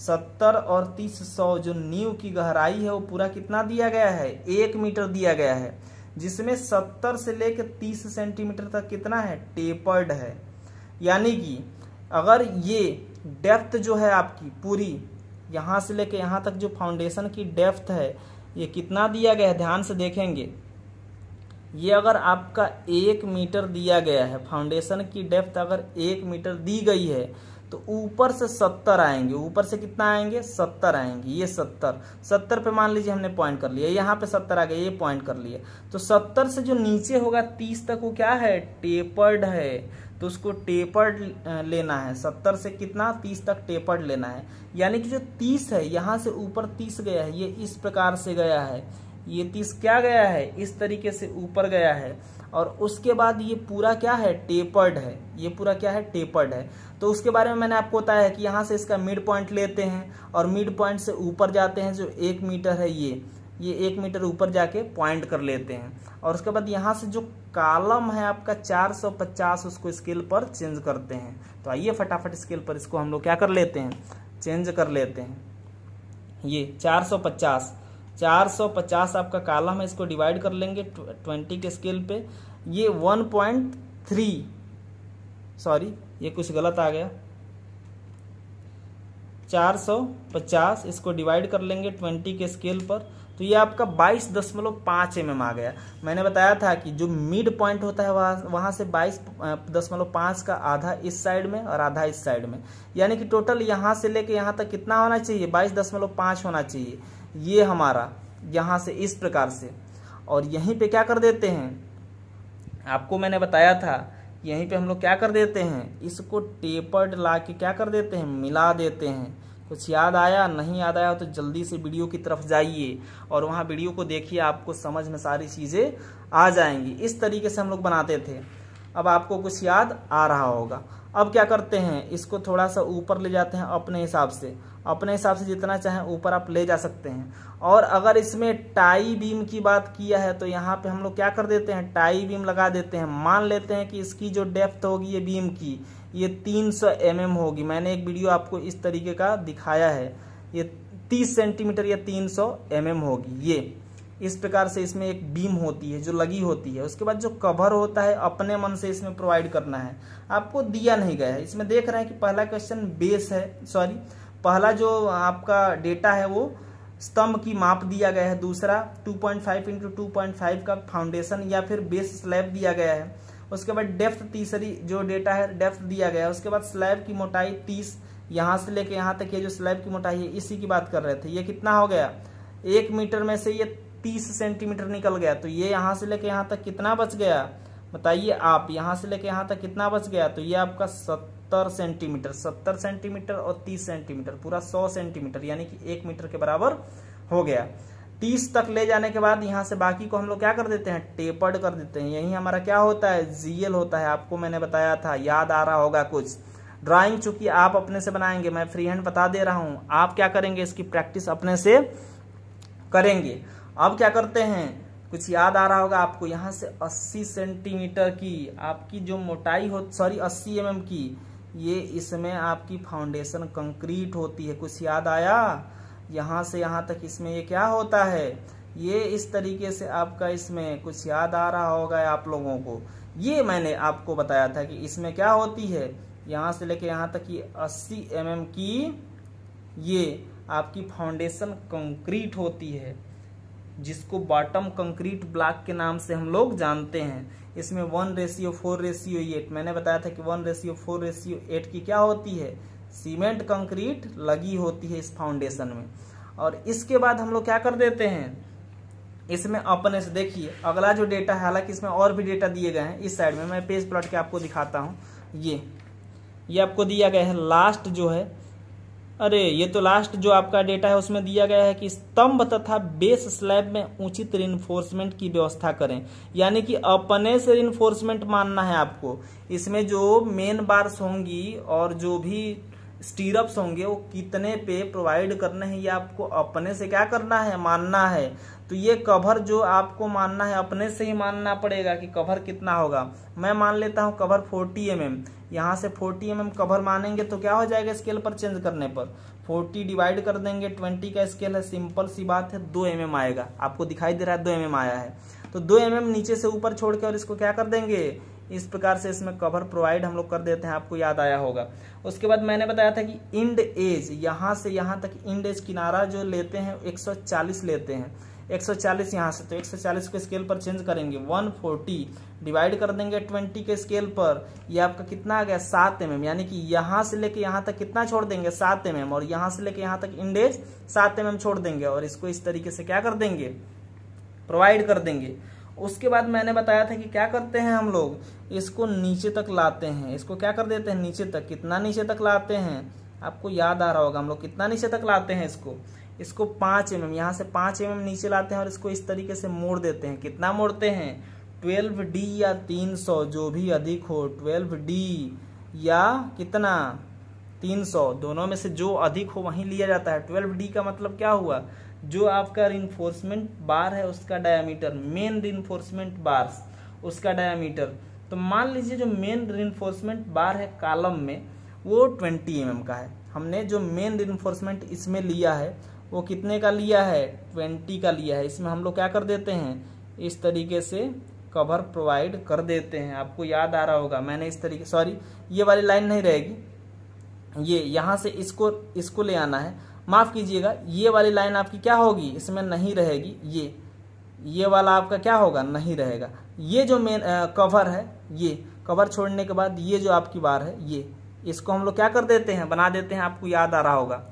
सत्तर और तीस सौ जो नीव की गहराई है वो पूरा कितना दिया गया है एक मीटर दिया गया है जिसमें 70 से लेकर 30 सेंटीमीटर तक कितना है टेपर्ड है यानी कि अगर ये डेप्थ जो है आपकी पूरी यहाँ से लेकर यहाँ तक जो फाउंडेशन की डेप्थ है ये कितना दिया गया है ध्यान से देखेंगे ये अगर आपका एक मीटर दिया गया है फाउंडेशन की डेप्थ अगर एक मीटर दी गई है तो ऊपर से सत्तर आएंगे ऊपर से कितना आएंगे सत्तर आएंगे ये सत्तर सत्तर पे मान लीजिए हमने पॉइंट कर लिया यहाँ पे सत्तर आ गया ये पॉइंट कर लिया तो सत्तर से जो नीचे होगा तीस तक वो क्या है टेपर्ड है तो उसको टेपर्ड लेना है सत्तर से कितना तीस तक टेपर्ड लेना है यानी कि जो तीस है यहाँ से ऊपर तीस गया है ये इस प्रकार से गया है ये तीस क्या गया है इस तरीके से ऊपर गया है और उसके बाद ये पूरा क्या है टेपर्ड है ये पूरा क्या है टेपर्ड है तो उसके बारे में मैंने आपको बताया कि यहाँ से इसका मिड पॉइंट लेते हैं और मिड पॉइंट से ऊपर जाते हैं जो एक मीटर है ये ये एक मीटर ऊपर जाके पॉइंट कर लेते हैं और उसके बाद यहाँ से जो कालम है आपका 450 उसको स्केल पर चेंज करते हैं तो आइए फटाफट स्केल पर इसको हम लोग क्या कर लेते हैं चेंज कर लेते हैं ये 450 450 आपका कालम है इसको डिवाइड कर लेंगे ट्वेंटी के स्केल पे ये 1.3 सॉरी ये कुछ गलत आ गया 450 इसको डिवाइड कर लेंगे 20 के स्केल पर तो ये आपका बाईस दशमलव पांच एम आ गया मैंने बताया था कि जो मिड पॉइंट होता है वहां वहां से बाईस दशमलव पांच का आधा इस साइड में और आधा इस साइड में यानी कि टोटल यहां से लेके यहां तक कितना होना चाहिए बाईस दशमलव पांच होना चाहिए ये हमारा यहाँ से इस प्रकार से और यहीं पे क्या कर देते हैं आपको मैंने बताया था यहीं पे हम लोग क्या कर देते हैं इसको टेपर्ड ला के क्या कर देते हैं मिला देते हैं कुछ याद आया नहीं याद आया तो जल्दी से वीडियो की तरफ जाइए और वहाँ वीडियो को देखिए आपको समझ में सारी चीज़ें आ जाएंगी इस तरीके से हम लोग बनाते थे अब आपको कुछ याद आ रहा होगा अब क्या करते हैं इसको थोड़ा सा ऊपर ले जाते हैं अपने हिसाब से अपने हिसाब से जितना चाहें ऊपर आप ले जा सकते हैं और अगर इसमें टाई बीम की बात किया है तो यहाँ पे हम लोग क्या कर देते हैं टाई बीम लगा देते हैं मान लेते हैं कि इसकी जो डेप्थ होगी ये बीम की ये 300 सौ mm होगी मैंने एक वीडियो आपको इस तरीके का दिखाया है ये 30 सेंटीमीटर या 300 सौ mm होगी ये इस प्रकार से इसमें एक बीम होती है जो लगी होती है उसके बाद जो कवर होता है अपने मन से इसमें प्रोवाइड करना है आपको दिया नहीं गया है इसमें देख रहे हैं कि पहला क्वेश्चन बेस है सॉरी पहला जो आपका डेटा है वो स्तंभ की माप दिया गया है दूसरा 2.5 पॉइंट फाइव इंटू टू का फाउंडेशन या फिर बेस स्लैब दिया गया है उसके बाद डेफ्थ तीसरी जो डेटा है डेफ्थ दिया गया है उसके बाद स्लैब की मोटाई तीस यहाँ से लेके यहाँ तक ये जो स्लैब की मोटाई है इसी की बात कर रहे थे ये कितना हो गया एक मीटर में से ये तीस सेंटीमीटर निकल गया तो ये यहाँ से लेके यहाँ तक कितना बच गया बताइए आप यहाँ से लेके यहाँ तक कितना बच गया तो ये आपका सत सत्तर सेंटीमीटर सत्तर सेंटीमीटर और तीस सेंटीमीटर पूरा सौ सेंटीमीटर यानी कि एक मीटर के बराबर हो गया तीस तक ले जाने के बाद यहाँ से बाकी को हम लोग क्या कर देते हैं टेपर्ड कर देते हैं यही हमारा क्या होता है जीएल होता है आपको मैंने बताया था याद आ रहा होगा कुछ ड्राइंग चूंकि आप अपने से बनाएंगे मैं फ्री हैंड बता दे रहा हूं आप क्या करेंगे इसकी प्रैक्टिस अपने से करेंगे अब क्या करते हैं कुछ याद आ रहा होगा आपको यहां से 80 सेंटीमीटर की आपकी जो मोटाई हो सॉरी 80 एम mm की ये इसमें आपकी फाउंडेशन कंक्रीट होती है कुछ याद आया यहाँ से यहाँ तक इसमें ये क्या होता है ये इस तरीके से आपका इसमें कुछ याद आ रहा होगा आप लोगों को ये मैंने आपको बताया था कि इसमें क्या होती है यहाँ से लेके यहाँ तक ये अस्सी एम mm की ये आपकी फाउंडेशन कंक्रीट होती है जिसको बॉटम कंक्रीट ब्लॉक के नाम से हम लोग जानते हैं इसमें one ratio four ratio eight मैंने बताया था कि one ratio four ratio eight की क्या होती है सीमेंट कंक्रीट लगी होती है इस फाउंडेशन में और इसके बाद हम लोग क्या कर देते हैं इसमें अपने से देखिए अगला जो डेटा है हालांकि इसमें और भी डेटा दिए गए हैं इस साइड में मैं पेज प्लॉट के आपको दिखाता हूँ ये ये आपको दिया गया है लास्ट जो है अरे ये तो लास्ट जो आपका डेटा है उसमें दिया गया है कि स्तंभ तथा बेस स्लैब में उचित रिन्फोर्समेंट की व्यवस्था करें यानी कि अपने से रिन्फोर्समेंट मानना है आपको इसमें जो मेन बार्स होंगी और जो भी स्टीरअप्स होंगे वो कितने पे प्रोवाइड करने हैं ये आपको अपने से क्या करना है मानना है तो ये कवर जो आपको मानना है अपने से ही मानना पड़ेगा कि कवर कितना होगा मैं मान लेता हूँ कवर 40 एम एम यहाँ से 40 एम एम कवर मानेंगे तो क्या हो जाएगा स्केल पर चेंज करने पर 40 डिवाइड कर देंगे 20 का स्केल है सिंपल सी बात है दो एम एम आएगा आपको दिखाई दे रहा है दो एम एम आया है तो दो एम एम नीचे से ऊपर छोड़ के और इसको क्या कर देंगे इस प्रकार से इसमें कवर प्रोवाइड हम लोग कर देते हैं आपको याद आया होगा उसके बाद मैंने बताया था कि इंड एज यहाँ से यहाँ तक इंड एज किनारा जो लेते हैं 140 लेते हैं 140 यहाँ से तो 140 के स्केल पर चेंज करेंगे 140 डिवाइड कर देंगे 20 के स्केल पर ये आपका कितना आ गया सात एम यानी कि यहाँ से लेके यहाँ तक कितना छोड़ देंगे सात एम और यहाँ से लेके यहाँ तक इंडेज सात एम छोड़ देंगे और इसको इस तरीके से क्या कर देंगे प्रोवाइड कर देंगे उसके बाद मैंने बताया था कि क्या करते हैं हम लोग इसको नीचे तक लाते हैं इसको क्या कर देते हैं नीचे तक कितना नीचे तक लाते हैं आपको याद आ रहा होगा हम लोग कितना नीचे तक लाते हैं इसको इसको पाँच एम एम यहाँ से पाँच एम एम नीचे लाते हैं और इसको इस तरीके से मोड़ देते हैं कितना मोड़ते हैं ट्वेल्व डी या तीन सौ जो भी अधिक हो ट्वेल्व डी या कितना तीन सौ दोनों में से जो अधिक हो वहीं लिया जाता है ट्वेल्व डी का मतलब क्या हुआ जो आपका रिन्फोर्समेंट बार है उसका डायामीटर मेन रिन्फोर्समेंट बार उसका डायामीटर तो मान लीजिए जो मेन रिन्फोर्समेंट बार है कालम में वो 20 एम mm का है हमने जो मेन रिन्फोर्समेंट इसमें लिया है वो कितने का लिया है 20 का लिया है इसमें हम लोग क्या कर देते हैं इस तरीके से कवर प्रोवाइड कर देते हैं आपको याद आ रहा होगा मैंने इस तरीके सॉरी ये वाली लाइन नहीं रहेगी ये यहाँ से इसको इसको ले आना है माफ़ कीजिएगा ये वाली लाइन आपकी क्या होगी इसमें नहीं रहेगी ये ये वाला आपका क्या होगा नहीं रहेगा ये जो मेन कवर है ये कवर छोड़ने के बाद ये जो आपकी बार है ये इसको हम लोग क्या कर देते हैं बना देते हैं आपको याद आ रहा होगा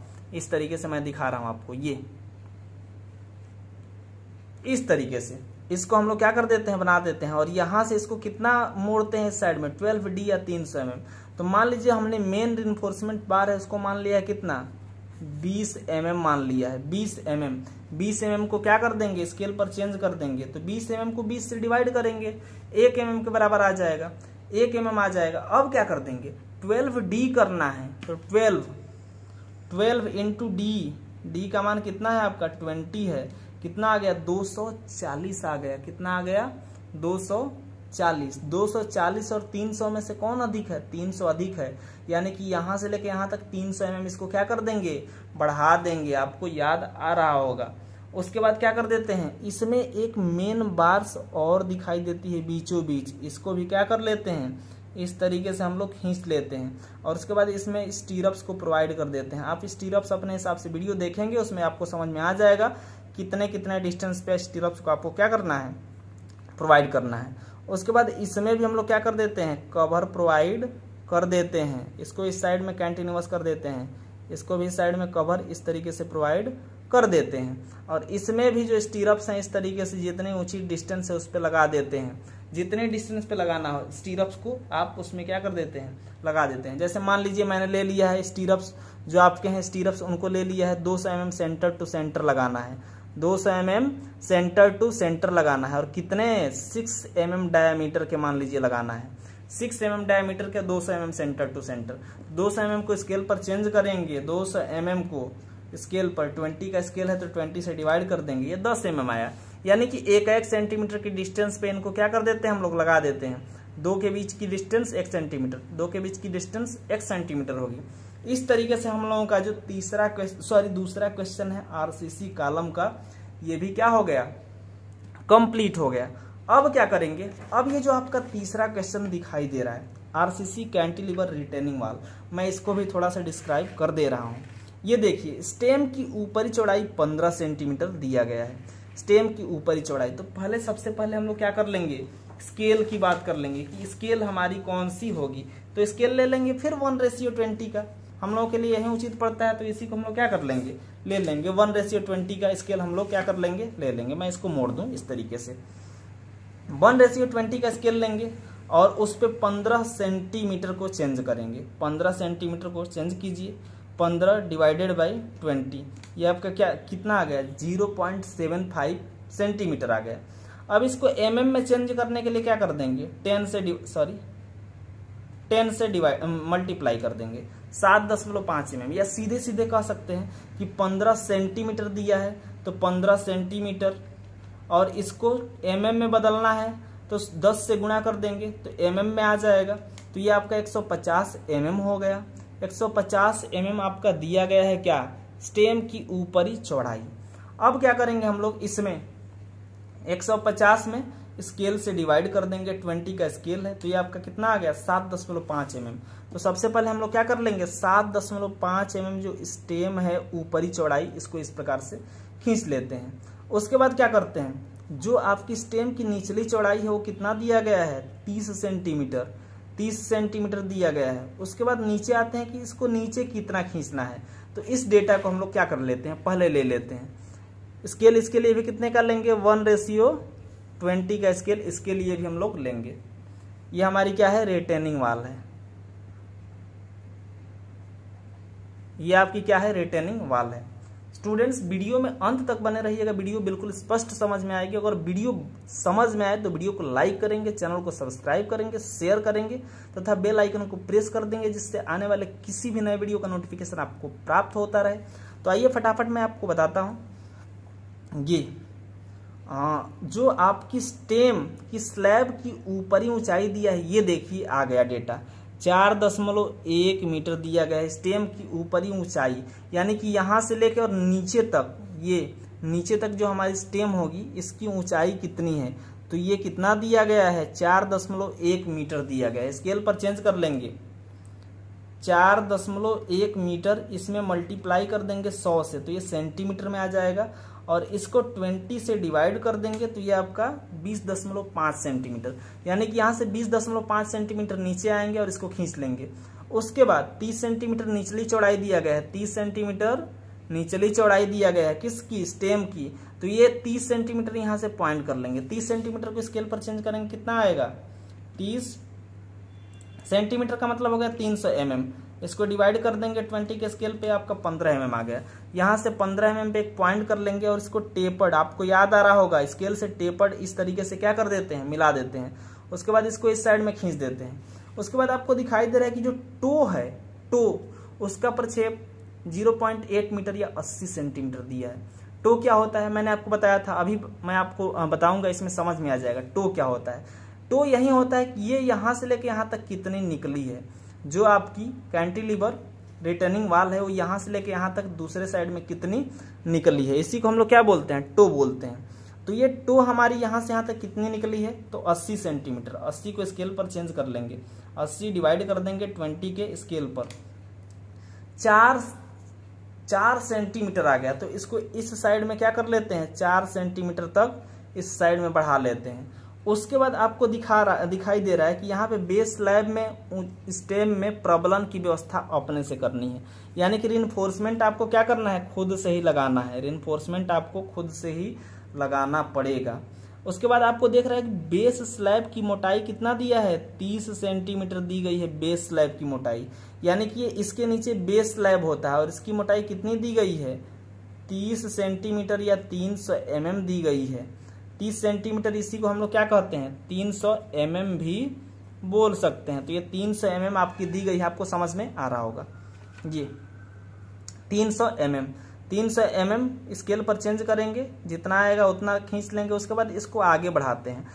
इस तरीके से मैं दिखा रहा हूं आपको ये इस तरीके से इसको हम लोग क्या कर देते हैं बना देते हैं और यहां से इसको कितना मोड़ते हैं साइड में ट्वेल्व डी या तीन सौ एम तो मान लीजिए हमने मेन रिन्फोर्समेंट बार है उसको मान लिया कितना बीस एम mm मान लिया है बीस एम mm। एम बीस एम mm को क्या कर देंगे स्केल पर चेंज कर देंगे तो बीस एम mm को बीस से डिवाइड करेंगे एक एम mm के बराबर आ जाएगा एक एम mm आ जाएगा अब क्या कर देंगे ट्वेल्व डी करना है तो twelve twelve into D D का मान कितना है आपका ट्वेंटी है कितना आ गया दो सौ चालीस आ गया कितना आ गया दो सौ चालीस दो सौ चालीस और तीन सौ में से कौन अधिक है तीन सौ अधिक है यानी कि यहाँ से लेके यहाँ तक तीन सौ एमएम इसको क्या कर देंगे बढ़ा देंगे आपको याद आ रहा होगा उसके बाद क्या कर देते हैं इसमें एक मेन बार्स और दिखाई देती है बीचों बीच इसको भी क्या कर लेते हैं इस तरीके से हम लोग खींच लेते हैं और उसके बाद इसमें स्टीरप्स को प्रोवाइड कर देते हैं आप स्टीरप्स अपने हिसाब से वीडियो देखेंगे उसमें आपको समझ में आ जाएगा कितने कितने डिस्टेंस पे स्टीरप्स को आपको क्या करना है प्रोवाइड करना है उसके बाद इसमें भी हम लोग क्या कर देते हैं कवर प्रोवाइड कर देते हैं इसको इस साइड में कंटिन्यूस कर देते हैं इसको भी इस साइड में कवर इस तरीके से प्रोवाइड कर देते हैं और इसमें भी जो स्टीरप्स हैं इस तरीके से जितनी ऊंची डिस्टेंस है उस पर लगा देते हैं जितने डिस्टेंस पे लगाना हो स्टीरप्स को आप उसमें क्या कर देते हैं लगा देते हैं जैसे मान लीजिए मैंने ले लिया है स्टीरप्स जो आपके हैं स्टीरप्स उनको ले लिया है दो सौ एम सेंटर टू सेंटर लगाना है दो सौ M M centre to centre लगाना है और कितने सिक्स एम एम डायमीटर के मान लीजिए लगाना है सिक्स एम एम डायमीटर के दो सौ M M centre to centre दो सौ एम एम को स्केल पर चेंज करेंगे दो सौ एम एम को स्केल पर ट्वेंटी का स्केल है तो ट्वेंटी से डिवाइड कर देंगे ये दस एम एम आया यानी कि एक एक सेंटीमीटर की डिस्टेंस पे इनको क्या कर देते हैं हम लोग लगा देते हैं दो के बीच की डिस्टेंस एक सेंटीमीटर दो के बीच की डिस्टेंस एक सेंटीमीटर होगी इस तरीके से हम लोगों का जो तीसरा क्वेश्चन सॉरी दूसरा क्वेश्चन है आरसीसी कालम का ये भी क्या हो गया कंप्लीट हो गया अब क्या करेंगे अब ये जो आपका तीसरा क्वेश्चन दिखाई दे रहा है आरसीसी कैंटिलीवर रिटेनिंग वाल मैं इसको भी थोड़ा सा डिस्क्राइब कर दे रहा हूँ ये देखिए स्टेम की ऊपरी चौड़ाई 15 सेंटीमीटर दिया गया है स्टेम की ऊपरी चौड़ाई तो पहले सबसे पहले हम लोग क्या कर लेंगे स्केल की बात कर लेंगे कि स्केल हमारी कौन सी होगी तो स्केल ले लेंगे फिर वन रेशियो ट्वेंटी का हम लोगों के लिए यही उचित पड़ता है तो इसी को हम लोग क्या कर लेंगे ले लेंगे वन रेशियो ट्वेंटी का स्केल हम लोग क्या कर लेंगे ले लेंगे मैं इसको मोड़ दूँ इस तरीके से वन रेशियो ट्वेंटी का स्केल लेंगे और उस पर पंद्रह सेंटीमीटर को चेंज करेंगे पंद्रह सेंटीमीटर को चेंज कीजिए पंद्रह डिवाइडेड बाई ट्वेंटी ये आपका क्या कितना आ गया zero point seven five centimetre आ गया अब इसको एम mm में चेंज करने के लिए क्या कर देंगे टेन से सॉरी टेन से डिवाइड मल्टीप्लाई कर देंगे सात दशमलव पांच एम या सीधे सीधे कह सकते हैं कि पंद्रह सेंटीमीटर दिया है तो पंद्रह सेंटीमीटर और इसको एम mm में बदलना है तो दस से गुणा कर देंगे तो एम mm में आ जाएगा तो ये आपका एक सौ पचास एम एम हो गया एक सौ पचास एम एम आपका दिया गया है क्या स्टेम की ऊपरी चौड़ाई अब क्या करेंगे हम लोग इसमें एक सौ पचास में स्केल से डिवाइड कर देंगे ट्वेंटी का स्केल है तो ये आपका कितना आ गया सात दशमलव पाँच एम तो सबसे पहले हम लोग क्या कर लेंगे सात दशमलव पाँच एम जो स्टेम है ऊपरी चौड़ाई इसको इस प्रकार से खींच लेते हैं उसके बाद क्या करते हैं जो आपकी स्टेम की निचली चौड़ाई है वो कितना दिया गया है तीस सेंटीमीटर तीस सेंटीमीटर दिया गया है उसके बाद नीचे आते हैं कि इसको नीचे कितना खींचना है तो इस डेटा को हम लोग क्या कर लेते हैं पहले ले लेते हैं स्केल इसके लिए भी कितने का लेंगे वन रेशियो ट्वेंटी का स्केल इसके लिए भी हम लोग लेंगे ये हमारी क्या है रिटेनिंग वाल है ये आपकी क्या है रिटेनिंग वाल है स्टूडेंट्स वीडियो में अंत तक बने रहिएगा वीडियो बिल्कुल स्पष्ट समझ में आएगी अगर वीडियो समझ में आए तो वीडियो को लाइक करेंगे चैनल को सब्सक्राइब करेंगे शेयर करेंगे तथा बेल आइकन को प्रेस कर देंगे जिससे आने वाले किसी भी नए वीडियो का नोटिफिकेशन आपको प्राप्त होता रहे तो आइए फटाफट मैं आपको बताता हूँ ये हाँ, जो आपकी स्टेम की स्लैब की ऊपरी ऊंचाई दिया है ये देखिए आ गया डेटा चार दशमलव एक मीटर दिया गया है स्टेम की ऊपरी ऊंचाई यानी कि यहाँ से लेकर और नीचे तक ये नीचे तक जो हमारी स्टेम होगी इसकी ऊंचाई कितनी है तो ये कितना दिया गया है चार दशमलव एक मीटर दिया गया है स्केल पर चेंज कर लेंगे चार दशमलव एक मीटर इसमें मल्टीप्लाई कर देंगे सौ से तो ये सेंटीमीटर में आ जाएगा और इसको 20 से डिवाइड कर देंगे तो ये आपका 20.5 सेंटीमीटर यानी कि यहाँ से 20.5 सेंटीमीटर नीचे आएंगे और इसको खींच लेंगे उसके बाद 30 सेंटीमीटर निचली चौड़ाई दिया गया है 30 सेंटीमीटर निचली चौड़ाई दिया गया है किसकी स्टेम की तो ये 30 सेंटीमीटर यहाँ से पॉइंट कर लेंगे 30 सेंटीमीटर को स्केल पर चेंज करेंगे कितना आएगा 30 सेंटीमीटर का मतलब हो गया 300 सौ mm. इसको डिवाइड कर देंगे ट्वेंटी के स्केल पे आपका पंद्रह एम एम आ गया यहाँ से पंद्रह एम एम पे एक पॉइंट कर लेंगे और इसको टेपर्ड आपको याद आ रहा होगा स्केल से टेपर्ड इस तरीके से क्या कर देते हैं मिला देते हैं उसके बाद इसको इस साइड में खींच देते हैं उसके बाद आपको दिखाई दे रहा है कि जो टो है टो उसका प्रक्षेप 0.8 मीटर या अस्सी सेंटीमीटर दिया है टो क्या होता है मैंने आपको बताया था अभी मैं आपको बताऊंगा इसमें समझ में आ जाएगा टो क्या होता है टो यही होता है कि ये यहाँ से लेके यहाँ तक कितनी निकली है जो आपकी कैंटिलीवर रिटर्निंग वाल है वो यहाँ से लेके यहाँ तक दूसरे साइड में कितनी निकली है इसी को हम लोग क्या बोलते हैं टो बोलते हैं तो ये टो हमारी यहाँ से यहाँ तक कितनी निकली है तो 80 सेंटीमीटर 80 को स्केल पर चेंज कर लेंगे 80 डिवाइड कर देंगे 20 के स्केल पर चार चार सेंटीमीटर आ गया तो इसको इस साइड में क्या कर लेते हैं चार सेंटीमीटर तक इस साइड में बढ़ा लेते हैं उसके बाद आपको दिखा रहा दिखाई दे रहा है कि यहाँ पे बेस लैब में स्टेम में प्रबलन की व्यवस्था अपने से करनी है यानी कि रिनफोर्समेंट आपको क्या करना है खुद से ही लगाना है रिनफोर्समेंट आपको खुद से ही लगाना पड़ेगा उसके बाद आपको देख रहा है कि बेस स्लैब की मोटाई कितना दिया है तीस सेंटीमीटर दी गई है बेस स्लैब की मोटाई यानी कि ये इसके नीचे बेस स्लैब होता है और इसकी मोटाई कितनी दी गई है तीस सेंटीमीटर या तीन सौ एम mm दी गई है तीस सेंटीमीटर इसी को हम लोग क्या कहते हैं तीन सौ एम एम भी बोल सकते हैं तो ये तीन सौ एम एम आपकी दी गई है आपको समझ में आ रहा होगा जी तीन सौ एम एम तीन सौ एम एम स्केल पर चेंज करेंगे जितना आएगा उतना खींच लेंगे उसके बाद इसको आगे बढ़ाते हैं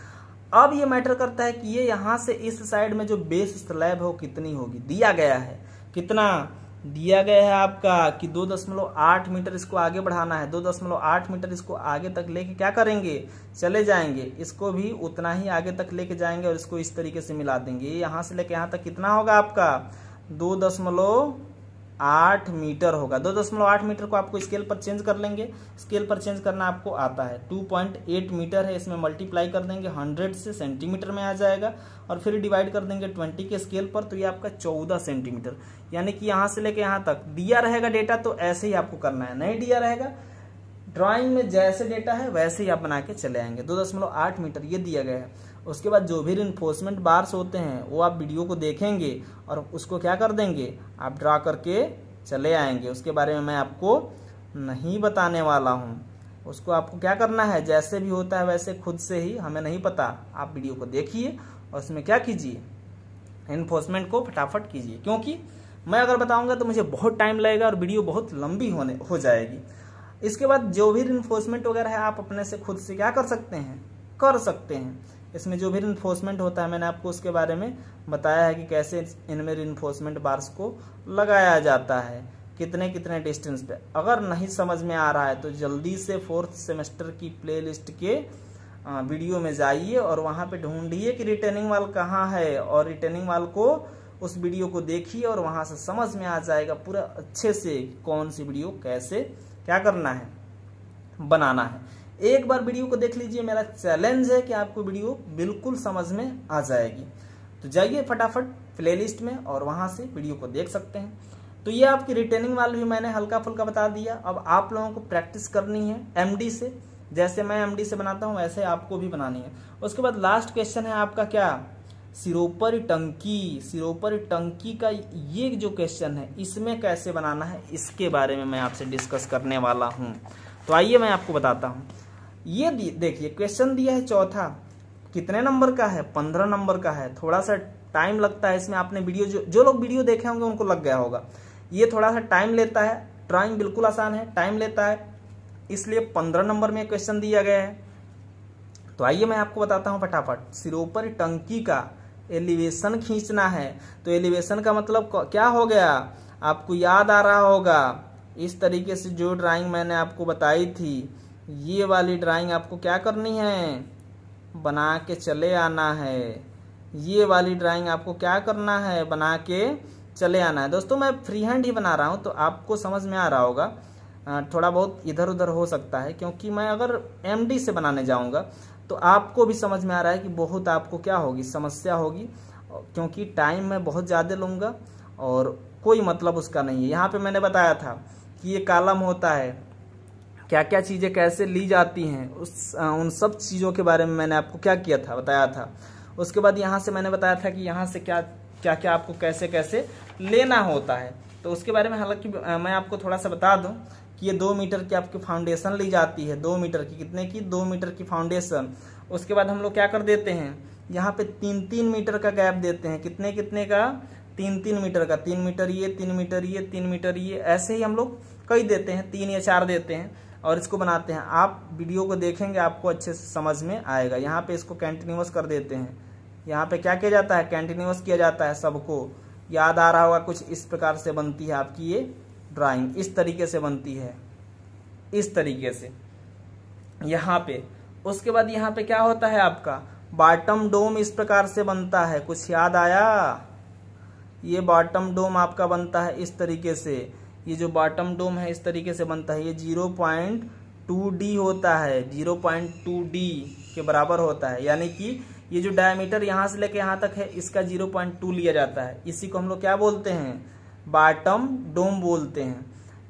अब ये मैटर करता है कि ये यहाँ से इस साइड में जो बेस स्लैब है वो कितनी होगी दिया गया है कितना दिया गया है आपका कि दो दशमलव आठ मीटर इसको आगे बढ़ाना है दो दशमलव आठ मीटर इसको आगे तक लेके क्या करेंगे चले जाएंगे इसको भी उतना ही आगे तक लेके जाएंगे और इसको इस तरीके से मिला देंगे यहाँ से लेके यहाँ तक कितना होगा आपका दो दशमलव आठ मीटर होगा दो दशमलव आठ मीटर को आपको स्केल पर चेंज कर लेंगे स्केल पर चेंज करना आपको आता है टू पॉइंट एट मीटर है इसमें मल्टीप्लाई कर देंगे हंड्रेड से सेंटीमीटर में आ जाएगा और फिर डिवाइड कर देंगे ट्वेंटी के स्केल पर तो ये आपका चौदह सेंटीमीटर यानी कि यहाँ से लेके यहाँ तक दिया रहेगा डेटा तो ऐसे ही आपको करना है नहीं दिया रहेगा ड्राइंग में जैसे डेटा है वैसे ही आप बना के चले आएंगे दो दशमलव आठ मीटर ये दिया गया है उसके बाद जो भी इन्फोर्समेंट बार्स होते हैं वो आप वीडियो को देखेंगे और उसको क्या कर देंगे आप ड्रा करके चले आएंगे उसके बारे में मैं आपको नहीं बताने वाला हूँ उसको आपको क्या करना है जैसे भी होता है वैसे खुद से ही हमें नहीं पता आप वीडियो को देखिए और उसमें क्या कीजिए इन्फोर्समेंट को फटाफट कीजिए क्योंकि मैं अगर बताऊंगा तो मुझे बहुत टाइम लगेगा और वीडियो बहुत लंबी होने हो जाएगी इसके बाद जो भी इन्फोर्समेंट वगैरह है आप अपने से खुद से क्या कर सकते हैं कर सकते हैं इसमें जो भी इन्फोर्समेंट होता है मैंने आपको उसके बारे में बताया है कि कैसे इनमें इन्फोर्समेंट बार्स को लगाया जाता है कितने कितने डिस्टेंस पे अगर नहीं समझ में आ रहा है तो जल्दी से फोर्थ सेमेस्टर की प्लेलिस्ट के वीडियो में जाइए और वहाँ पे ढूंढिए कि रिटर्निंग वाल कहाँ है और रिटर्निंग वाल को उस वीडियो को देखिए और वहाँ से समझ में आ जाएगा पूरा अच्छे से कौन सी वीडियो कैसे क्या करना है बनाना है एक बार वीडियो को देख लीजिए मेरा चैलेंज है कि आपको वीडियो बिल्कुल समझ में आ जाएगी तो जाइए फटाफट प्लेलिस्ट में और वहाँ से वीडियो को देख सकते हैं तो ये आपकी रिटर्निंग वाले भी मैंने हल्का फुल्का बता दिया अब आप लोगों को प्रैक्टिस करनी है एमडी से जैसे मैं एमडी से बनाता हूँ वैसे आपको भी बनानी है उसके बाद लास्ट क्वेश्चन है आपका क्या सिरोपर टंकी सिरोपर टंकी का ये जो क्वेश्चन है इसमें कैसे बनाना है इसके बारे में मैं आपसे डिस्कस करने वाला हूँ तो आइए मैं आपको बताता हूँ ये देखिए क्वेश्चन दिया है चौथा कितने नंबर का है पंद्रह नंबर का है थोड़ा सा टाइम लगता है इसमें आपने वीडियो जो जो लोग वीडियो देखे होंगे उनको लग गया होगा ये थोड़ा सा टाइम लेता है ड्राइंग बिल्कुल आसान है टाइम लेता है इसलिए पंद्रह नंबर में क्वेश्चन दिया गया है तो आइए मैं आपको बताता हूँ फटाफट सिरोपर टंकी का एलिवेशन खींचना है तो एलिवेशन का मतलब क्या हो गया आपको याद आ रहा होगा इस तरीके से जो ड्राइंग मैंने आपको बताई थी ये वाली ड्राइंग आपको क्या करनी है बना के चले आना है ये वाली ड्राइंग आपको क्या करना है बना के चले आना है दोस्तों मैं फ्री हैंड ही बना रहा हूँ तो आपको समझ में आ रहा होगा थोड़ा बहुत इधर उधर हो सकता है क्योंकि मैं अगर एमडी से बनाने जाऊँगा तो आपको भी समझ में आ रहा है कि बहुत आपको क्या होगी समस्या होगी क्योंकि टाइम मैं बहुत ज़्यादा लूँगा और कोई मतलब उसका नहीं है यहाँ पे मैंने बताया था कि ये कालम होता है क्या क्या चीज़ें कैसे ली जाती हैं उस उन सब चीज़ों के बारे में मैंने आपको क्या किया था बताया था उसके बाद यहाँ से मैंने बताया था कि यहाँ से क्या क्या क्या आपको कैसे कैसे लेना होता है तो उसके बारे में हालांकि मैं आपको थोड़ा सा बता दूँ कि ये दो मीटर की आपकी फाउंडेशन ली जाती है दो मीटर की कितने की दो मीटर की फाउंडेशन उसके बाद हम लोग क्या कर देते हैं यहाँ पे तीन तीन मीटर का गैप देते हैं कितने कितने का तीन तीन मीटर का तीन मीटर ये तीन मीटर ये तीन मीटर ये ऐसे ही हम लोग कई देते हैं तीन या चार देते हैं और इसको बनाते हैं आप वीडियो को देखेंगे आपको अच्छे से समझ में आएगा यहाँ पे इसको कैंटिन्यूस कर देते हैं यहाँ पे क्या किया जाता है कंटिन्यूस किया जाता है सबको याद आ रहा होगा कुछ इस प्रकार से बनती है आपकी ये ड्राइंग इस तरीके से बनती है इस तरीके से यहाँ पे उसके बाद यहाँ पे क्या होता है आपका बॉटम डोम इस प्रकार से बनता है कुछ याद आया ये बॉटम डोम आपका बनता है इस तरीके से ये जो बॉटम डोम है इस तरीके से बनता है ये जीरो पॉइंट टू डी होता है जीरो पॉइंट टू डी के बराबर होता है यानी कि ये जो डायमीटर यहाँ से लेके यहाँ तक है इसका जीरो पॉइंट टू लिया जाता है इसी को हम लोग क्या बोलते हैं बाटम डोम बोलते हैं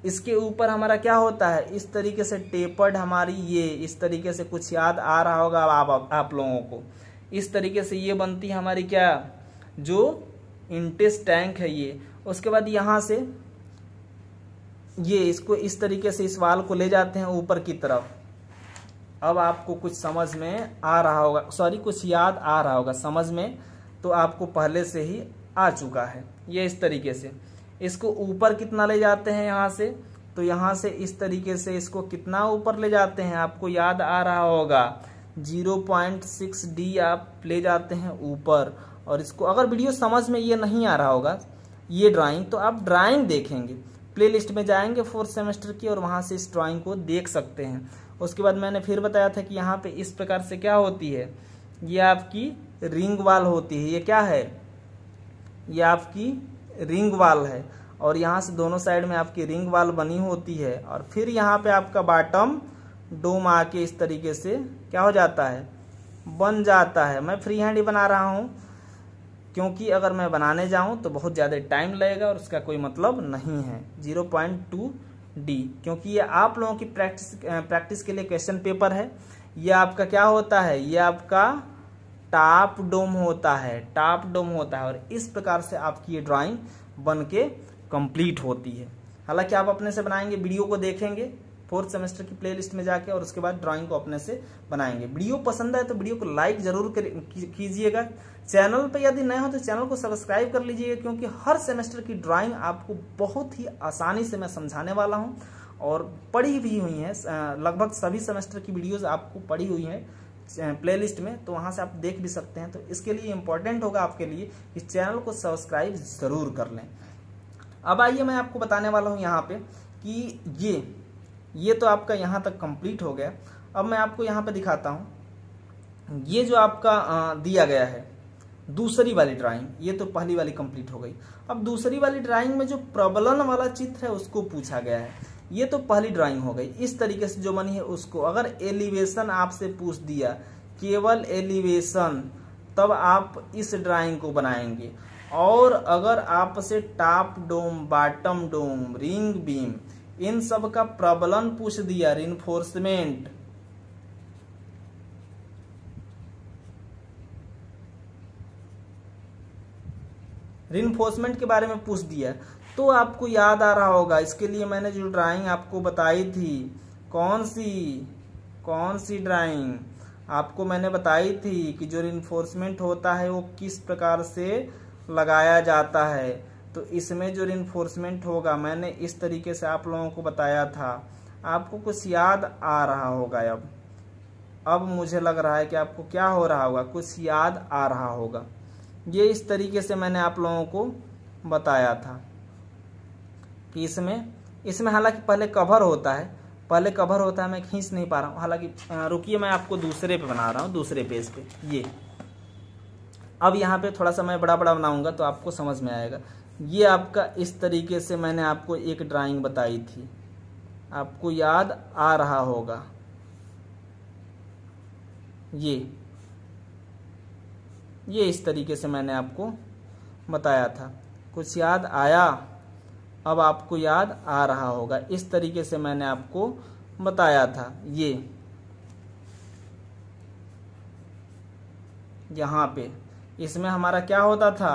इसके ऊपर हमारा क्या होता है इस तरीके से टेपर्ड हमारी ये इस तरीके से कुछ याद आ रहा होगा आप आप, आप लोगों को इस तरीके से ये बनती है हमारी क्या जो इंटेस्ट टैंक है ये उसके बाद यहाँ से ये इसको इस तरीके से इस वाल को ले जाते हैं ऊपर की तरफ अब आपको कुछ समझ में आ रहा होगा सॉरी कुछ याद आ रहा होगा समझ में तो आपको पहले से ही आ चुका है ये इस तरीके से इसको ऊपर कितना ले जाते हैं यहाँ से तो यहाँ से इस तरीके से इसको कितना ऊपर ले जाते हैं आपको याद आ रहा होगा 0.6 डी आप ले जाते हैं ऊपर और इसको अगर वीडियो समझ में ये नहीं आ रहा होगा ये ड्राइंग तो आप ड्राइंग देखेंगे प्ले लिस्ट में जाएंगे फोर्थ सेमेस्टर की और वहाँ से इस ड्राइंग को देख सकते हैं उसके बाद मैंने फिर बताया था कि यहाँ पे इस प्रकार से क्या होती है ये आपकी रिंग वाल होती है ये क्या है ये आपकी रिंग वाल है और यहाँ से दोनों साइड में आपकी रिंग वाल बनी होती है और फिर यहाँ पे आपका बॉटम डोम आके इस तरीके से क्या हो जाता है बन जाता है मैं फ्री हैंड ही बना रहा हूँ क्योंकि अगर मैं बनाने जाऊँ तो बहुत ज़्यादा टाइम लगेगा और उसका कोई मतलब नहीं है जीरो पॉइंट टू डी क्योंकि ये आप लोगों की प्रैक्टिस प्रैक्टिस के लिए क्वेश्चन पेपर है ये आपका क्या होता है ये आपका टाप डोम होता है टाप डोम होता है और इस प्रकार से आपकी ये ड्राइंग बन के कंप्लीट होती है हालांकि आप अपने से बनाएंगे वीडियो को देखेंगे फोर्थ सेमेस्टर की प्लेलिस्ट में जाके और उसके बाद ड्राइंग को अपने से बनाएंगे वीडियो पसंद आए तो वीडियो को लाइक जरूर कीजिएगा चैनल पर यदि नए हो तो चैनल को सब्सक्राइब कर लीजिएगा क्योंकि हर सेमेस्टर की ड्राइंग आपको बहुत ही आसानी से मैं समझाने वाला हूँ और पढ़ी भी हुई हैं लगभग सभी सेमेस्टर की वीडियोज़ आपको पढ़ी हुई हैं प्लेलिस्ट में तो वहाँ से आप देख भी सकते हैं तो इसके लिए इम्पोर्टेंट होगा आपके लिए कि चैनल को सब्सक्राइब ज़रूर कर लें अब आइए मैं आपको बताने वाला हूँ यहाँ पे कि ये ये तो आपका यहाँ तक कंप्लीट हो गया अब मैं आपको यहाँ पे दिखाता हूँ ये जो आपका दिया गया है दूसरी वाली ड्राइंग ये तो पहली वाली कंप्लीट हो गई अब दूसरी वाली ड्राइंग में जो प्रबलन वाला चित्र है उसको पूछा गया है ये तो पहली ड्राइंग हो गई इस तरीके से जो बनी है उसको अगर एलिवेशन आपसे पूछ दिया केवल एलिवेशन तब आप इस ड्राइंग को बनाएंगे और अगर आपसे top dome bottom dome ring beam इन सब का प्रबलन पूछ दिया रिन्फोर्समेंट रिन्फोर्समेंट के बारे में पूछ दिया तो आपको याद आ रहा होगा इसके लिए मैंने जो ड्राइंग आपको बताई थी कौन सी कौन सी ड्राइंग आपको मैंने बताई थी कि जो रिन्फोर्समेंट होता है वो किस प्रकार से लगाया जाता है तो इसमें जो रिन्फोर्समेंट होगा मैंने इस तरीके से आप लोगों को बताया था आपको कुछ याद आ रहा होगा अब अब मुझे लग रहा है कि आपको क्या हो रहा होगा कुछ याद आ रहा होगा ये इस तरीके से मैंने आप लोगों को बताया था कि इसमें इसमें हालांकि पहले कवर होता है पहले कवर होता है मैं खींच नहीं पा रहा हूँ हालांकि रुकिए मैं आपको दूसरे पे बना रहा हूँ दूसरे पेज पे ये अब यहाँ पे थोड़ा सा मैं बड़ा बड़ा बनाऊंगा तो आपको समझ में आएगा ये आपका इस तरीके से मैंने आपको एक ड्राइंग बताई थी आपको याद आ रहा होगा ये ये इस तरीके से मैंने आपको बताया था कुछ याद आया अब आपको याद आ रहा होगा इस तरीके से मैंने आपको बताया था ये यहाँ पे इसमें हमारा क्या होता था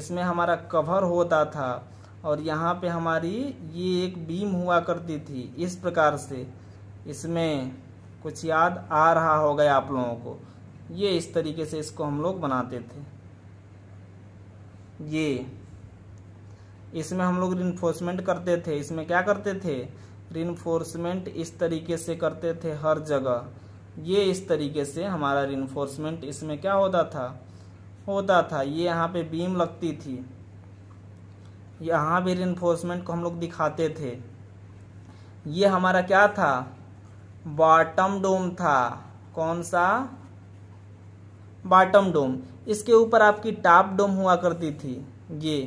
इसमें हमारा कवर होता था और यहाँ पे हमारी ये एक बीम हुआ करती थी इस प्रकार से इसमें कुछ याद आ रहा होगा आप लोगों को ये इस तरीके से इसको हम लोग बनाते थे ये इसमें हम लोग रिन्फोर्समेंट करते थे इसमें क्या करते थे रिन्फोर्समेंट इस तरीके से करते थे हर जगह ये इस तरीके से हमारा रिन्फोर्समेंट इसमें क्या होता था होता था ये यहाँ पे बीम लगती थी यहाँ भी रिन्फोर्समेंट को हम लोग दिखाते थे ये हमारा क्या था बॉटम डोम था कौन सा बॉटम डोम इसके ऊपर आपकी टॉप डोम हुआ करती थी ये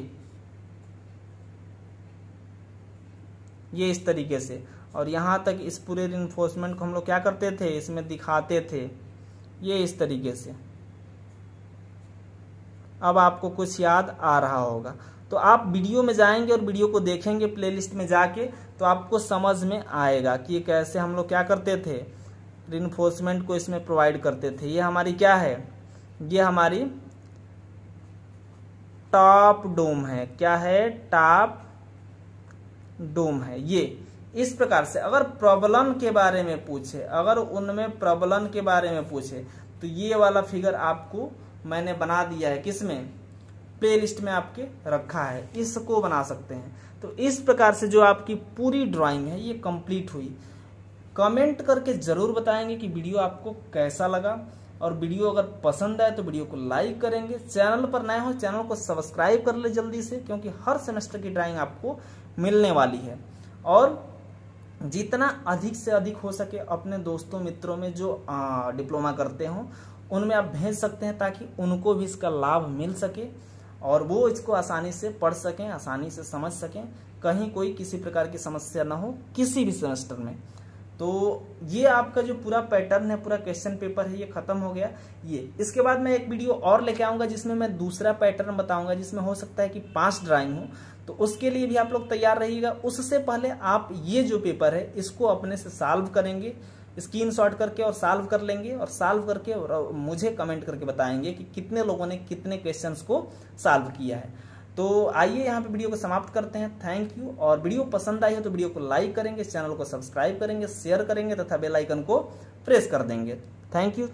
ये इस तरीके से और यहाँ तक इस पूरे रिन्फोर्समेंट को हम लोग क्या करते थे इसमें दिखाते थे ये इस तरीके से अब आपको कुछ याद आ रहा होगा तो आप वीडियो में जाएंगे और वीडियो को देखेंगे प्लेलिस्ट में जाके तो आपको समझ में आएगा कि कैसे हम लोग क्या करते थे रिन्फोर्समेंट को इसमें प्रोवाइड करते थे ये हमारी क्या है ये हमारी टॉप डोम है क्या है टॉप डोम है ये इस प्रकार से अगर प्रबलन के बारे में पूछे अगर उनमें प्रबलन के बारे में पूछे तो ये वाला फिगर आपको मैंने बना दिया है किसमें प्ले लिस्ट में आपके रखा है इसको बना सकते हैं तो इस प्रकार से जो आपकी पूरी ड्राइंग है ये कंप्लीट हुई कमेंट करके ज़रूर बताएंगे कि वीडियो आपको कैसा लगा और वीडियो अगर पसंद आए तो वीडियो को लाइक करेंगे चैनल पर नए हो चैनल को सब्सक्राइब कर ले जल्दी से क्योंकि हर सेमेस्टर की ड्राइंग आपको मिलने वाली है और जितना अधिक से अधिक हो सके अपने दोस्तों मित्रों में जो डिप्लोमा करते हों उनमें आप भेज सकते हैं ताकि उनको भी इसका लाभ मिल सके और वो इसको आसानी से पढ़ सकें आसानी से समझ सकें कहीं कोई किसी प्रकार की समस्या ना हो किसी भी सेमेस्टर में तो ये आपका जो पूरा पैटर्न है पूरा क्वेश्चन पेपर है ये खत्म हो गया ये इसके बाद मैं एक वीडियो और लेके आऊंगा जिसमें मैं दूसरा पैटर्न बताऊंगा जिसमें हो सकता है कि पांच ड्राइंग हो तो उसके लिए भी आप लोग तैयार रहिएगा उससे पहले आप ये जो पेपर है इसको अपने से सॉल्व करेंगे स्क्रीन शॉट करके और सॉल्व कर लेंगे और सॉल्व करके और मुझे कमेंट करके बताएंगे कि कितने लोगों ने कितने क्वेश्चंस को सॉल्व किया है तो आइए यहाँ पे वीडियो को समाप्त करते हैं थैंक यू और वीडियो पसंद आई है तो वीडियो को लाइक करेंगे चैनल को सब्सक्राइब करेंगे शेयर करेंगे तथा बेलाइकन को प्रेस कर देंगे थैंक यू